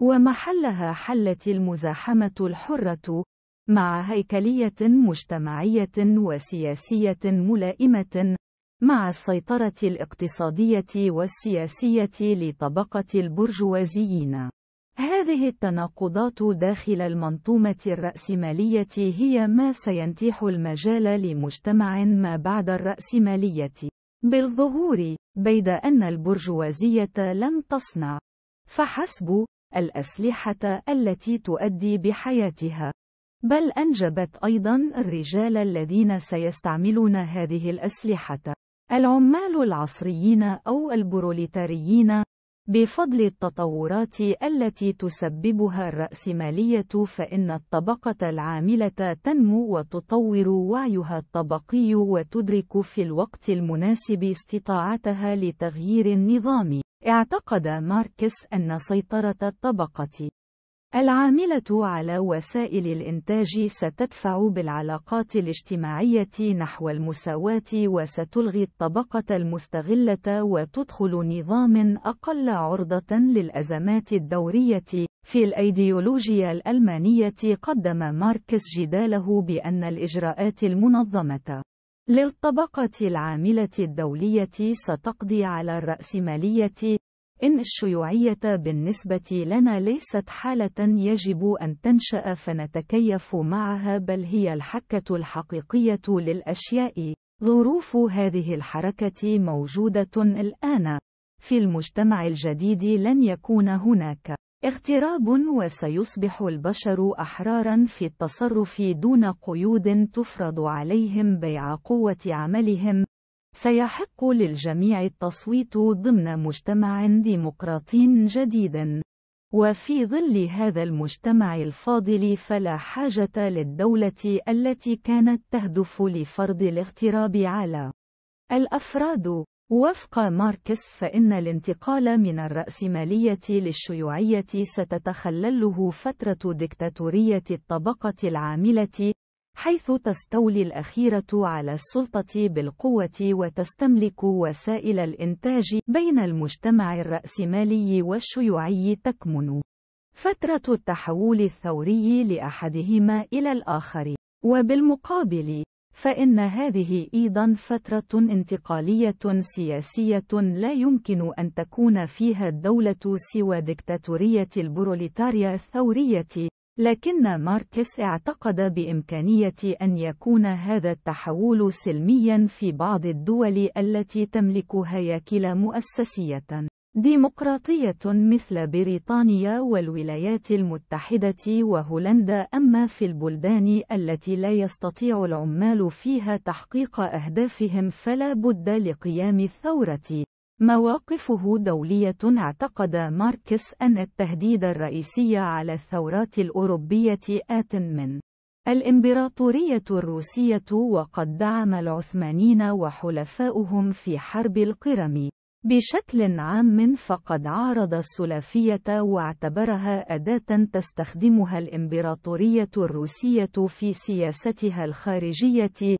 ومحلها حلت المزاحمة الحرة، مع هيكلية مجتمعية وسياسية ملائمة، مع السيطرة الاقتصادية والسياسية لطبقة البرجوازيين. هذه التناقضات داخل المنظومة الرأسمالية هي ما سينتيح المجال لمجتمع ما بعد الرأسمالية. بالظهور، بيد أن البرجوازية لم تصنع فحسب الأسلحة التي تؤدي بحياتها، بل أنجبت أيضًا الرجال الذين سيستعملون هذه الأسلحة. العمال العصريين أو البروليتاريين بفضل التطورات التي تسببها الرأسمالية فإن الطبقة العاملة تنمو وتطور وعيها الطبقي وتدرك في الوقت المناسب استطاعتها لتغيير النظام. اعتقد ماركس أن سيطرة الطبقة العاملة على وسائل الإنتاج ستدفع بالعلاقات الاجتماعية نحو المساواة وستلغي الطبقة المستغلة وتدخل نظام أقل عرضة للأزمات الدورية. في الأيديولوجيا الألمانية قدم ماركس جداله بأن الإجراءات المنظمة للطبقة العاملة الدولية ستقضي على الرأسمالية إن الشيوعية بالنسبة لنا ليست حالة يجب أن تنشأ فنتكيف معها بل هي الحكة الحقيقية للأشياء. ظروف هذه الحركة موجودة الآن. في المجتمع الجديد لن يكون هناك اغتراب وسيصبح البشر أحرارا في التصرف دون قيود تفرض عليهم بيع قوة عملهم. سيحق للجميع التصويت ضمن مجتمع ديمقراطي جديد وفي ظل هذا المجتمع الفاضل فلا حاجة للدولة التي كانت تهدف لفرض الاغتراب على الأفراد وفق ماركس فإن الانتقال من الرأسمالية للشيوعية ستتخلله فترة ديكتاتورية الطبقة العاملة حيث تستولي الأخيرة على السلطة بالقوة وتستملك وسائل الإنتاج بين المجتمع الرأسمالي والشيوعي تكمن فترة التحول الثوري لأحدهما إلى الآخر وبالمقابل فإن هذه أيضا فترة انتقالية سياسية لا يمكن أن تكون فيها الدولة سوى دكتاتورية البروليتاريا الثورية لكن ماركس اعتقد بإمكانية أن يكون هذا التحول سلميا في بعض الدول التي تملك هياكل مؤسسية ديمقراطية مثل بريطانيا والولايات المتحدة وهولندا أما في البلدان التي لا يستطيع العمال فيها تحقيق أهدافهم فلا بد لقيام الثورة مواقفه دولية اعتقد ماركس أن التهديد الرئيسي على الثورات الأوروبية آت من الإمبراطورية الروسية وقد دعم العثمانيين وحلفاؤهم في حرب القرم بشكل عام فقد عارض السلافية واعتبرها أداة تستخدمها الإمبراطورية الروسية في سياستها الخارجية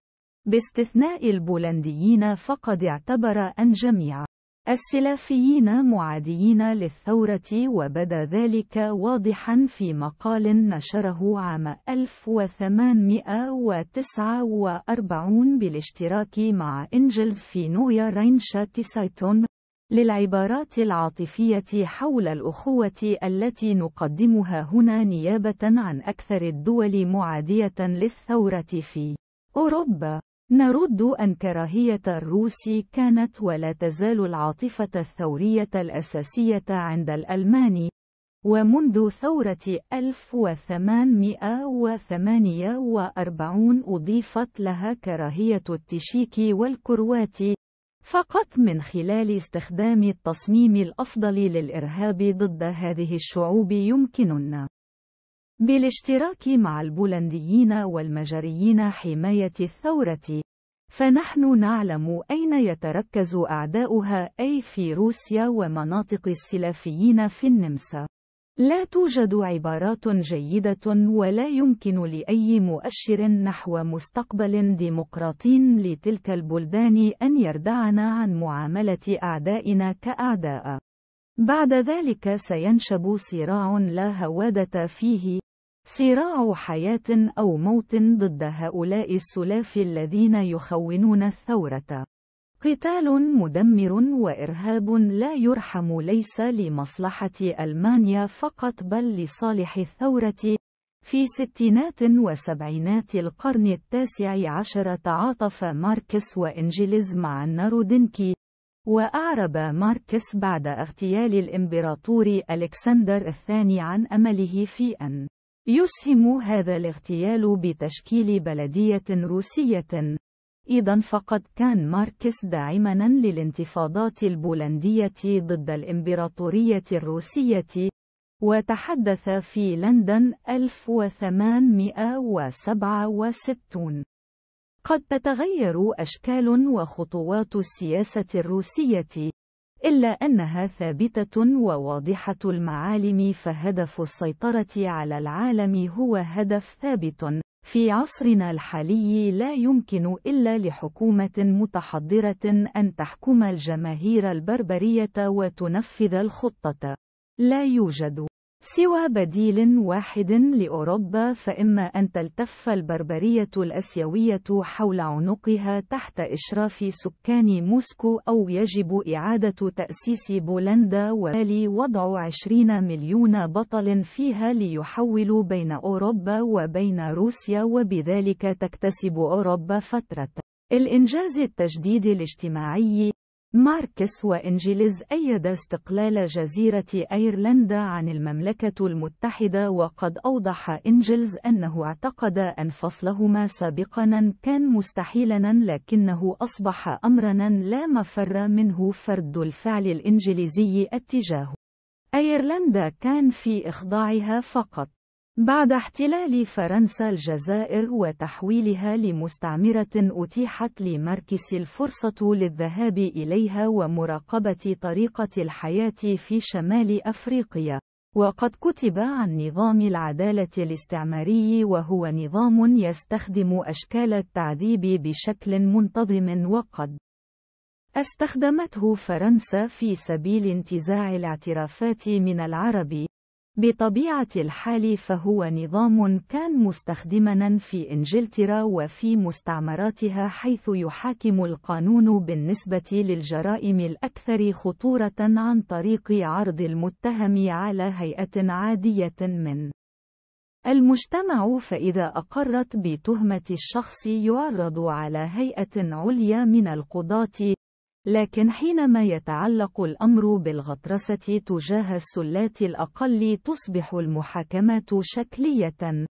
باستثناء البولنديين فقد اعتبر أن جميع السلافيين معاديين للثورة وبدا ذلك واضحا في مقال نشره عام 1849 بالاشتراك مع إنجلز في نويا رينشات سايتون للعبارات العاطفية حول الأخوة التي نقدمها هنا نيابة عن أكثر الدول معادية للثورة في أوروبا نرد أن كراهية الروس كانت ولا تزال العاطفة الثورية الأساسية عند الألمان، ومنذ ثورة 1848 أضيفت لها كراهية التشيك والكروات، فقط من خلال استخدام التصميم الأفضل للإرهاب ضد هذه الشعوب يمكننا بالاشتراك مع البولنديين والمجريين حماية الثورة، فنحن نعلم أين يتركز أعداؤها أي في روسيا ومناطق السلافيين في النمسا. لا توجد عبارات جيدة ولا يمكن لأي مؤشر نحو مستقبل ديمقراطي لتلك البلدان أن يردعنا عن معاملة أعدائنا كأعداء. بعد ذلك سينشب صراع لا هوادة فيه، صراع حياة أو موت ضد هؤلاء السلاف الذين يخونون الثورة. قتال مدمر وإرهاب لا يرحم ليس لمصلحة ألمانيا فقط بل لصالح الثورة. في ستينات وسبعينات القرن التاسع عشر تعاطف ماركس وإنجليز مع النارودينكي. وأعرب ماركس بعد اغتيال الإمبراطور ألكسندر الثاني عن أمله في أن يسهم هذا الاغتيال بتشكيل بلدية روسية. إذا فقد كان ماركس داعمًا للانتفاضات البولندية ضد الإمبراطورية الروسية، وتحدث في لندن 1867. قد تتغير أشكال وخطوات السياسة الروسية إلا أنها ثابتة وواضحة المعالم فهدف السيطرة على العالم هو هدف ثابت في عصرنا الحالي لا يمكن إلا لحكومة متحضرة أن تحكم الجماهير البربرية وتنفذ الخطة. لا يوجد سوى بديل واحد لأوروبا فإما أن تلتف البربرية الأسيوية حول عنقها تحت إشراف سكان موسكو أو يجب إعادة تأسيس بولندا وبالي وضع 20 مليون بطل فيها ليحولوا بين أوروبا وبين روسيا وبذلك تكتسب أوروبا فترة الإنجاز التجديد الاجتماعي ماركس وإنجليز أيد استقلال جزيرة أيرلندا عن المملكة المتحدة وقد أوضح إنجلز أنه اعتقد أن فصلهما سابقا كان مستحيلا لكنه أصبح أمرا لا مفر منه فرد الفعل الإنجليزي اتجاهه أيرلندا كان في إخضاعها فقط بعد احتلال فرنسا الجزائر وتحويلها لمستعمرة أتيحت لماركس الفرصة للذهاب إليها ومراقبة طريقة الحياة في شمال أفريقيا، وقد كتب عن نظام العدالة الاستعماري وهو نظام يستخدم أشكال التعذيب بشكل منتظم وقد استخدمته فرنسا في سبيل انتزاع الاعترافات من العرب بطبيعة الحال فهو نظام كان مستخدما في إنجلترا وفي مستعمراتها حيث يحاكم القانون بالنسبة للجرائم الأكثر خطورة عن طريق عرض المتهم على هيئة عادية من المجتمع فإذا أقرت بتهمة الشخص يعرض على هيئة عليا من القضاة لكن حينما يتعلق الأمر بالغطرسة تجاه السلات الأقل تصبح المحاكمة شكلية.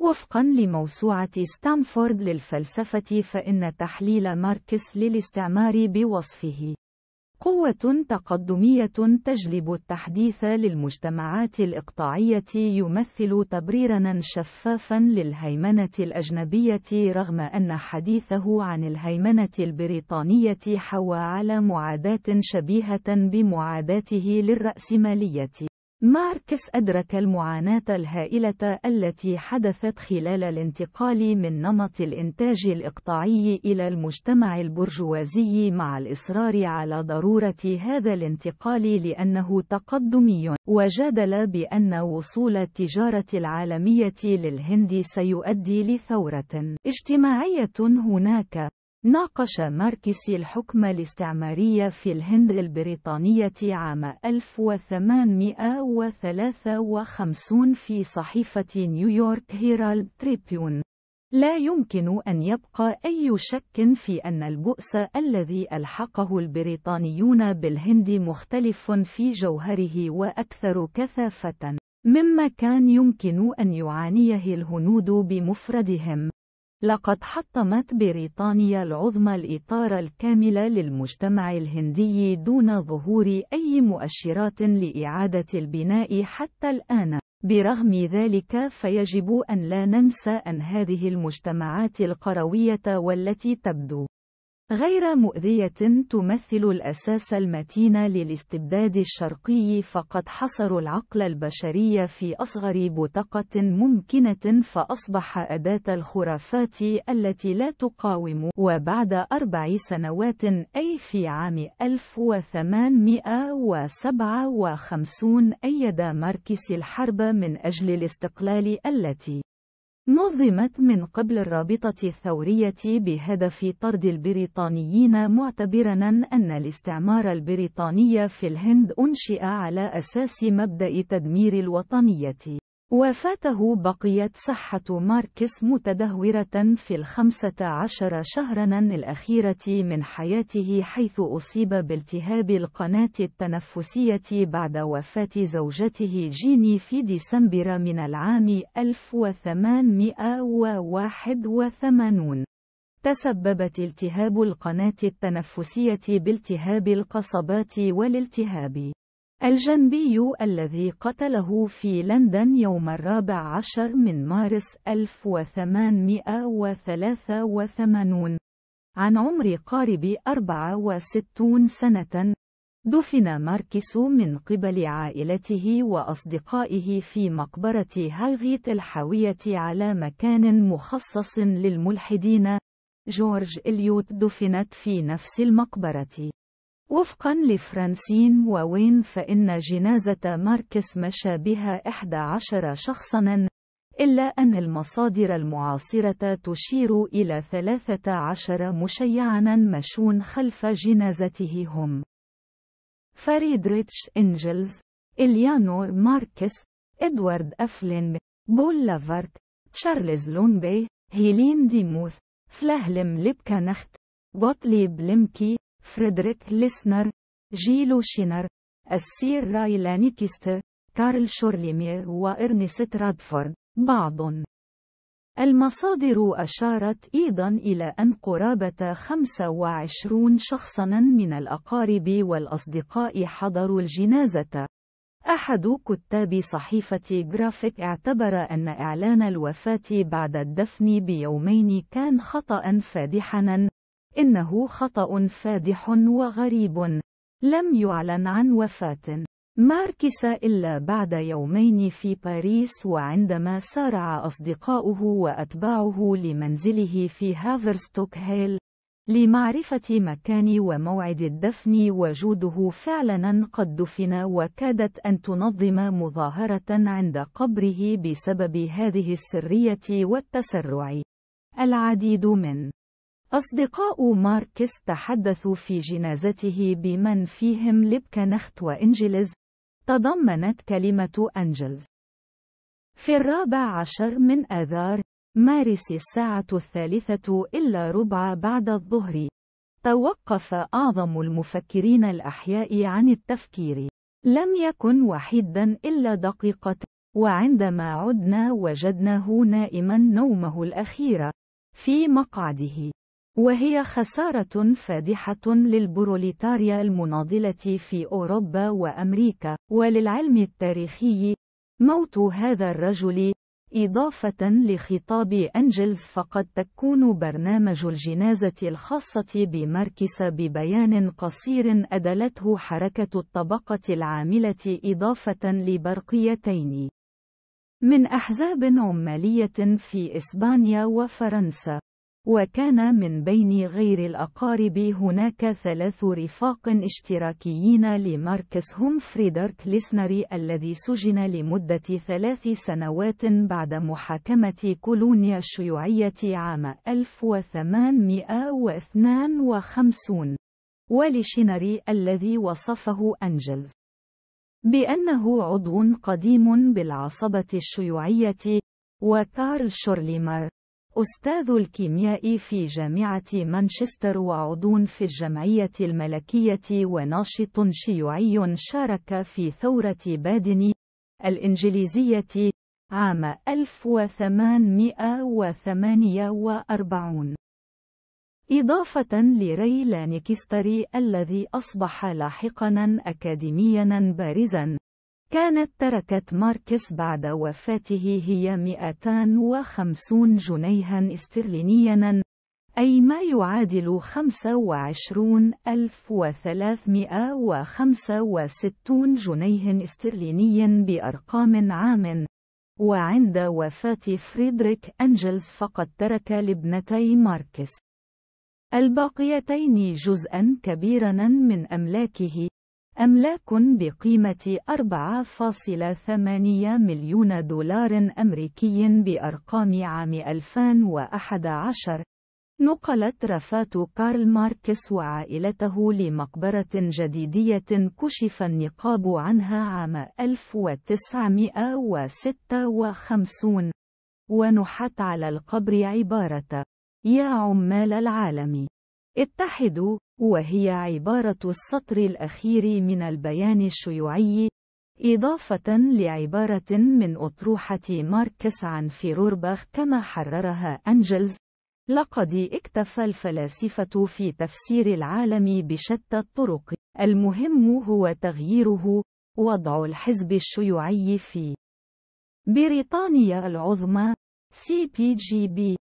وفقا لموسوعة ستانفورد للفلسفة فإن تحليل ماركس للاستعمار بوصفه قوة تقدمية تجلب التحديث للمجتمعات الإقطاعية يمثل تبريرًا شفافًا للهيمنة الأجنبية رغم أن حديثه عن الهيمنة البريطانية حوى على معاداة شبيهة بمعاداته للرأسمالية. ماركس أدرك المعاناة الهائلة التي حدثت خلال الانتقال من نمط الإنتاج الإقطاعي إلى المجتمع البرجوازي مع الإصرار على ضرورة هذا الانتقال لأنه تقدمي، وجادل بأن وصول التجارة العالمية للهند سيؤدي لثورة اجتماعية هناك. ناقش ماركسي الحكم الاستعماري في الهند البريطانية عام 1853 في صحيفة نيويورك هيرالد تريبيون. لا يمكن أن يبقى أي شك في أن البؤس الذي ألحقه البريطانيون بالهند مختلف في جوهره وأكثر كثافة، مما كان يمكن أن يعانيه الهنود بمفردهم. لقد حطمت بريطانيا العظمى الإطار الكامل للمجتمع الهندي دون ظهور أي مؤشرات لإعادة البناء حتى الآن. برغم ذلك فيجب أن لا ننسى أن هذه المجتمعات القروية والتي تبدو غير مؤذية تمثل الأساس المتين للاستبداد الشرقي فقد حصروا العقل البشري في أصغر بطاقة ممكنة فأصبح أداة الخرافات التي لا تقاوم وبعد أربع سنوات أي في عام 1857 أيد ماركس الحرب من أجل الاستقلال التي نظمت من قبل الرابطة الثورية بهدف طرد البريطانيين معتبرا أن الاستعمار البريطاني في الهند أنشئ على أساس مبدأ تدمير الوطنية وفاته بقيت صحة ماركس متدهورة في الخمسة عشر شهرا الأخيرة من حياته حيث أصيب بالتهاب القناة التنفسية بعد وفاة زوجته جيني في ديسمبر من العام 1881 تسببت التهاب القناة التنفسية بالتهاب القصبات والالتهاب الجنبي الذي قتله في لندن يوم الرابع عشر من مارس 1883 عن عمر قارب 64 سنة دفن ماركس من قبل عائلته وأصدقائه في مقبرة هاغيت الحاوية على مكان مخصص للملحدين جورج إليوت دفنت في نفس المقبرة وفقا لفرانسين ووين فإن جنازة ماركس مشى بها 11 شخصا إلا أن المصادر المعاصرة تشير إلى 13 مشيعا مشون خلف جنازته هم فريدريتش إنجلز إليانور ماركس إدوارد أفلين بول لافارك تشارلز لونبي هيلين ديموث فلاهلم ليبكانخت غوتليب لمكي فريدريك ليسنر جيلو شينر السير راي لانيكيست كارل شورليمير وإرنست رادفورد بعض المصادر أشارت أيضا إلى أن قرابة 25 شخصا من الأقارب والأصدقاء حضروا الجنازة. أحد كتاب صحيفة جرافيك اعتبر أن إعلان الوفاة بعد الدفن بيومين كان خطأ فادحا إنه خطأ فادح وغريب. لم يعلن عن وفاة ماركس إلا بعد يومين في باريس وعندما سارع أصدقاؤه وأتباعه لمنزله في هافرستوك هيل لمعرفة مكان وموعد الدفن وجوده فعلا قد دفن وكادت أن تنظم مظاهرة عند قبره بسبب هذه السرية والتسرع العديد من أصدقاء ماركس تحدثوا في جنازته بمن فيهم لبكنخت وإنجلز، تضمنت كلمة أنجلز. في الرابع عشر من آذار، مارس الساعة الثالثة إلا ربع بعد الظهر، توقف أعظم المفكرين الأحياء عن التفكير. لم يكن وحيدا إلا دقيقة، وعندما عدنا وجدناه نائما نومه الأخير، في مقعده. وهي خسارة فادحة للبروليتاريا المناضلة في أوروبا وأمريكا، وللعلم التاريخي، موت هذا الرجل، إضافة لخطاب أنجلز فقد تكون برنامج الجنازة الخاصة بماركس ببيان قصير أدلته حركة الطبقة العاملة إضافة لبرقيتين من أحزاب عمالية في إسبانيا وفرنسا وكان من بين غير الأقارب هناك ثلاث رفاق اشتراكيين لماركس هم فريدرك ليسنري الذي سجن لمدة ثلاث سنوات بعد محاكمة كولونيا الشيوعية عام 1852 ولشينري الذي وصفه أنجلز بأنه عضو قديم بالعصبة الشيوعية وكارل شورليمر أستاذ الكيمياء في جامعة مانشستر وعضو في الجمعية الملكية وناشط شيوعي شارك في ثورة بادني الإنجليزية عام 1848 إضافة لري لانكستري الذي أصبح لاحقا أكاديميا بارزا كانت تركة ماركس بعد وفاته هي 250 جنيها استرلينيا أي ما يعادل 25365 جنيه استرليني بأرقام عام وعند وفاة فريدريك أنجلز فقد ترك لابنتي ماركس الباقيتين جزءا كبيرا من أملاكه أملاك بقيمة 4.8 مليون دولار أمريكي بأرقام عام 2011 نقلت رفات كارل ماركس وعائلته لمقبرة جديدية كشف النقاب عنها عام 1956 ونحت على القبر عبارة يا عمال العالم اتحدوا وهي عبارة السطر الأخير من البيان الشيوعي، إضافة لعبارة من أطروحة ماركس عن فيرورباخ كما حررها أنجلز، لقد اكتفى الفلاسفة في تفسير العالم بشتى الطرق، المهم هو تغييره، وضع الحزب الشيوعي في بريطانيا العظمى، سي بي جي بي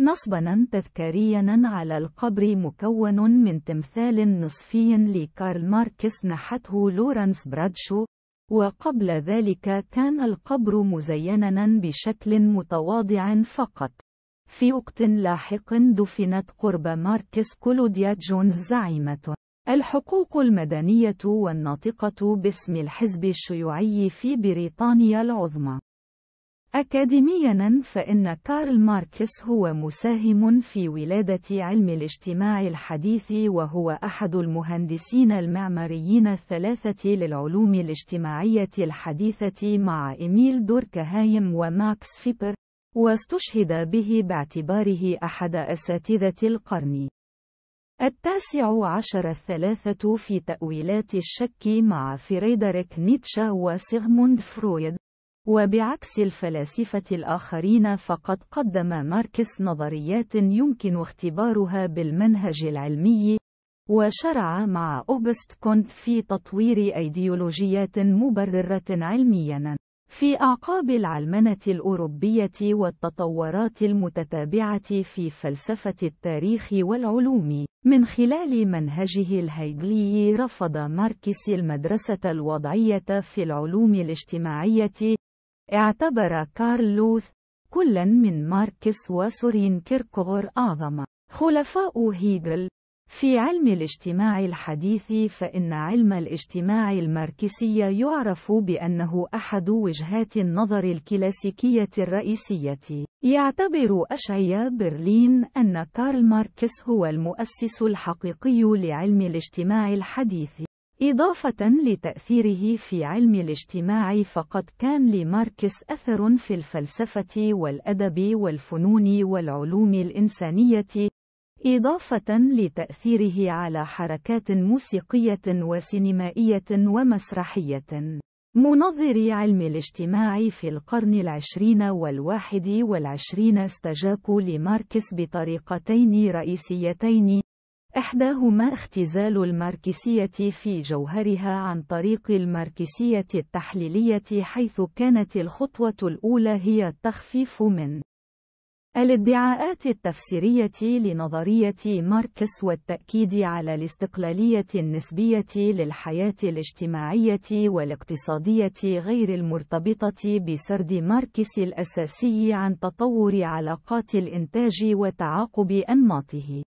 نصبنا تذكاريا على القبر مكون من تمثال نصفي لكارل ماركس نحته لورانس برادشو وقبل ذلك كان القبر مزينا بشكل متواضع فقط في وقت لاحق دفنت قرب ماركس كولوديا جونز زعيمة الحقوق المدنية والناطقة باسم الحزب الشيوعي في بريطانيا العظمى أكاديمياً فإن كارل ماركس هو مساهم في ولادة علم الاجتماع الحديث وهو أحد المهندسين المعماريين الثلاثة للعلوم الاجتماعية الحديثة مع إيميل دوركهايم وماكس فيبر واستشهد به باعتباره أحد أساتذة القرن التاسع عشر الثلاثة في تأويلات الشك مع فريدريك نيتشه وسيغموند فرويد وبعكس الفلاسفة الآخرين فقد قدم ماركس نظريات يمكن اختبارها بالمنهج العلمي، وشرع مع أوبست كونت في تطوير أيديولوجيات مبررة علميًا. في أعقاب العلمنة الأوروبية والتطورات المتتابعة في فلسفة التاريخ والعلوم، من خلال منهجه الهيجلي رفض ماركس المدرسة الوضعية في العلوم الاجتماعية، اعتبر كارل لوث كلا من ماركس وسورين كيركور أعظم خلفاء هيجل في علم الاجتماع الحديث فإن علم الاجتماع الماركسي يعرف بأنه أحد وجهات النظر الكلاسيكية الرئيسية. يعتبر أشعيا برلين أن كارل ماركس هو المؤسس الحقيقي لعلم الاجتماع الحديث. إضافة لتأثيره في علم الاجتماع فقد كان لماركس أثر في الفلسفة والأدب والفنون والعلوم الإنسانية، إضافة لتأثيره على حركات موسيقية وسينمائية ومسرحية. منظري علم الاجتماع في القرن العشرين والواحد والعشرين استجابوا لماركس بطريقتين رئيسيتين إحداهما اختزال الماركسية في جوهرها عن طريق الماركسية التحليلية حيث كانت الخطوة الأولى هي التخفيف من الادعاءات التفسيرية لنظرية ماركس والتأكيد على الاستقلالية النسبية للحياة الاجتماعية والاقتصادية غير المرتبطة بسرد ماركس الأساسي عن تطور علاقات الإنتاج وتعاقب أنماطه.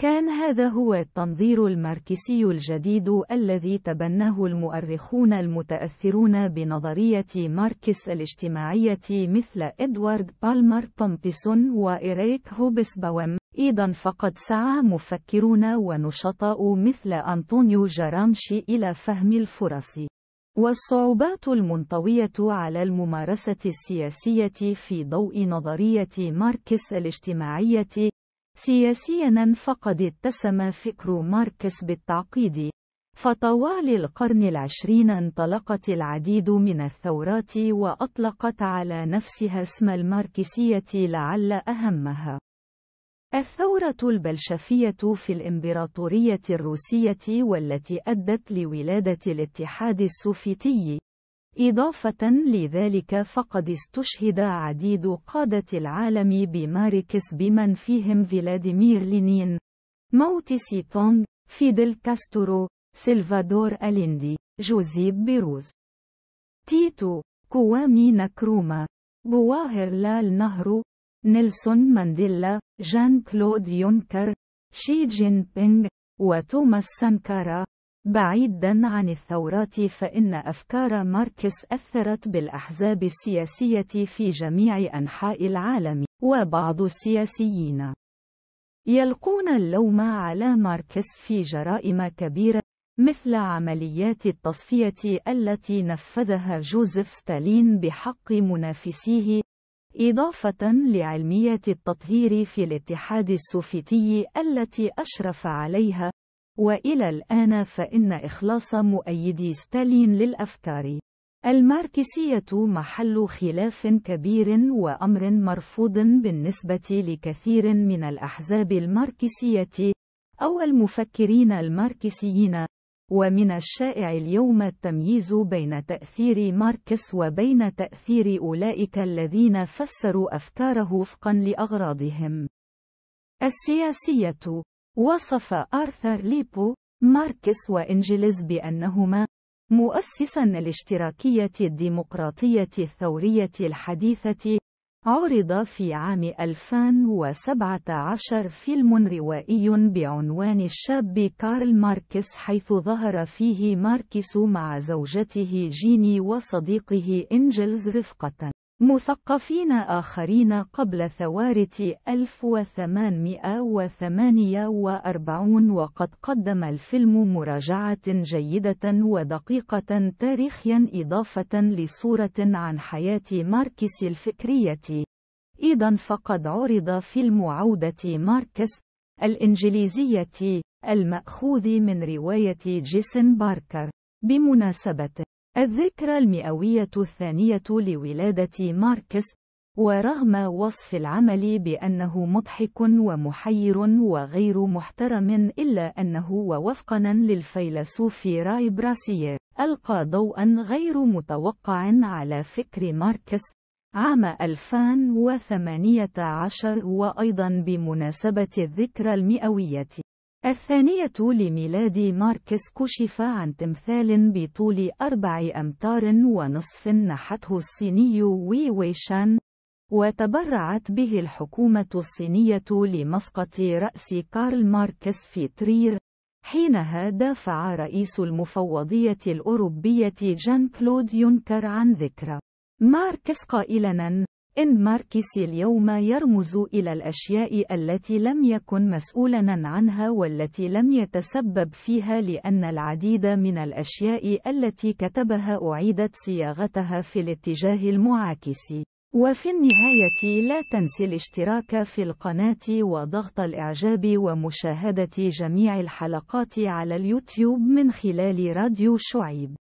كان هذا هو التنظير الماركسي الجديد الذي تبناه المؤرخون المتأثرون بنظرية ماركس الاجتماعية مثل إدوارد بالمر تومبسون وإريك هوبسباوم أيضا فقد سعى مفكرون ونشطاء مثل أنطونيو جرامشي إلى فهم الفرص والصعوبات المنطوية على الممارسة السياسية في ضوء نظرية ماركس الاجتماعية سياسيا فقد اتسم فكر ماركس بالتعقيد فطوال القرن العشرين انطلقت العديد من الثورات وأطلقت على نفسها اسم الماركسية لعل أهمها الثورة البلشفية في الإمبراطورية الروسية والتي أدت لولادة الاتحاد السوفيتي إضافة لذلك فقد استشهد عديد قادة العالم بماركس بمن فيهم فلاديمير لينين، موت سيتونغ، فيدل كاسترو، سلفادور أليندي، جوزيب بيروز، تيتو، كوامي نكروما، لال نهرو، نيلسون مانديلا، جان كلود يونكر، شي جين بينغ، وتوماس سانكارا، بعيدا عن الثورات فإن أفكار ماركس أثرت بالأحزاب السياسية في جميع أنحاء العالم وبعض السياسيين يلقون اللوم على ماركس في جرائم كبيرة مثل عمليات التصفية التي نفذها جوزيف ستالين بحق منافسيه إضافة لعلمية التطهير في الاتحاد السوفيتي التي أشرف عليها وإلى الآن فإن إخلاص مؤيدي ستالين للأفكار الماركسية محل خلاف كبير وأمر مرفوض بالنسبة لكثير من الأحزاب الماركسية أو المفكرين الماركسيين ومن الشائع اليوم التمييز بين تأثير ماركس وبين تأثير أولئك الذين فسروا أفكاره وفقا لأغراضهم السياسية وصف آرثر ليبو ماركس وإنجلز بأنهما مؤسسا الاشتراكية الديمقراطية الثورية الحديثة عرض في عام 2017 فيلم روائي بعنوان الشاب كارل ماركس حيث ظهر فيه ماركس مع زوجته جيني وصديقه إنجلز رفقة مثقفين آخرين قبل ثوارة 1848 وقد قدم الفيلم مراجعة جيدة ودقيقة تاريخيا إضافة لصورة عن حياة ماركس الفكرية أيضا فقد عرض فيلم عودة ماركس الإنجليزية المأخوذ من رواية جيسن باركر بمناسبته. الذكرى المئوية الثانية لولادة ماركس ورغم وصف العمل بأنه مضحك ومحير وغير محترم إلا أنه ووفقا للفيلسوف راي براسيير، ألقى ضوءا غير متوقع على فكر ماركس عام 2018 وأيضا بمناسبة الذكرى المئوية الثانية لميلاد ماركس كشف عن تمثال بطول أربع أمتار ونصف نحته الصيني وي ويشان وتبرعت به الحكومة الصينية لمسقط رأس كارل ماركس في ترير حينها دافع رئيس المفوضية الأوروبية جان كلود يونكر عن ذكرى ماركس قائلا إن ماركس اليوم يرمز إلى الأشياء التي لم يكن مسؤولا عنها والتي لم يتسبب فيها لأن العديد من الأشياء التي كتبها أعيدت صياغتها في الاتجاه المعاكس وفي النهاية لا تنسي الاشتراك في القناة وضغط الإعجاب ومشاهدة جميع الحلقات على اليوتيوب من خلال راديو شعيب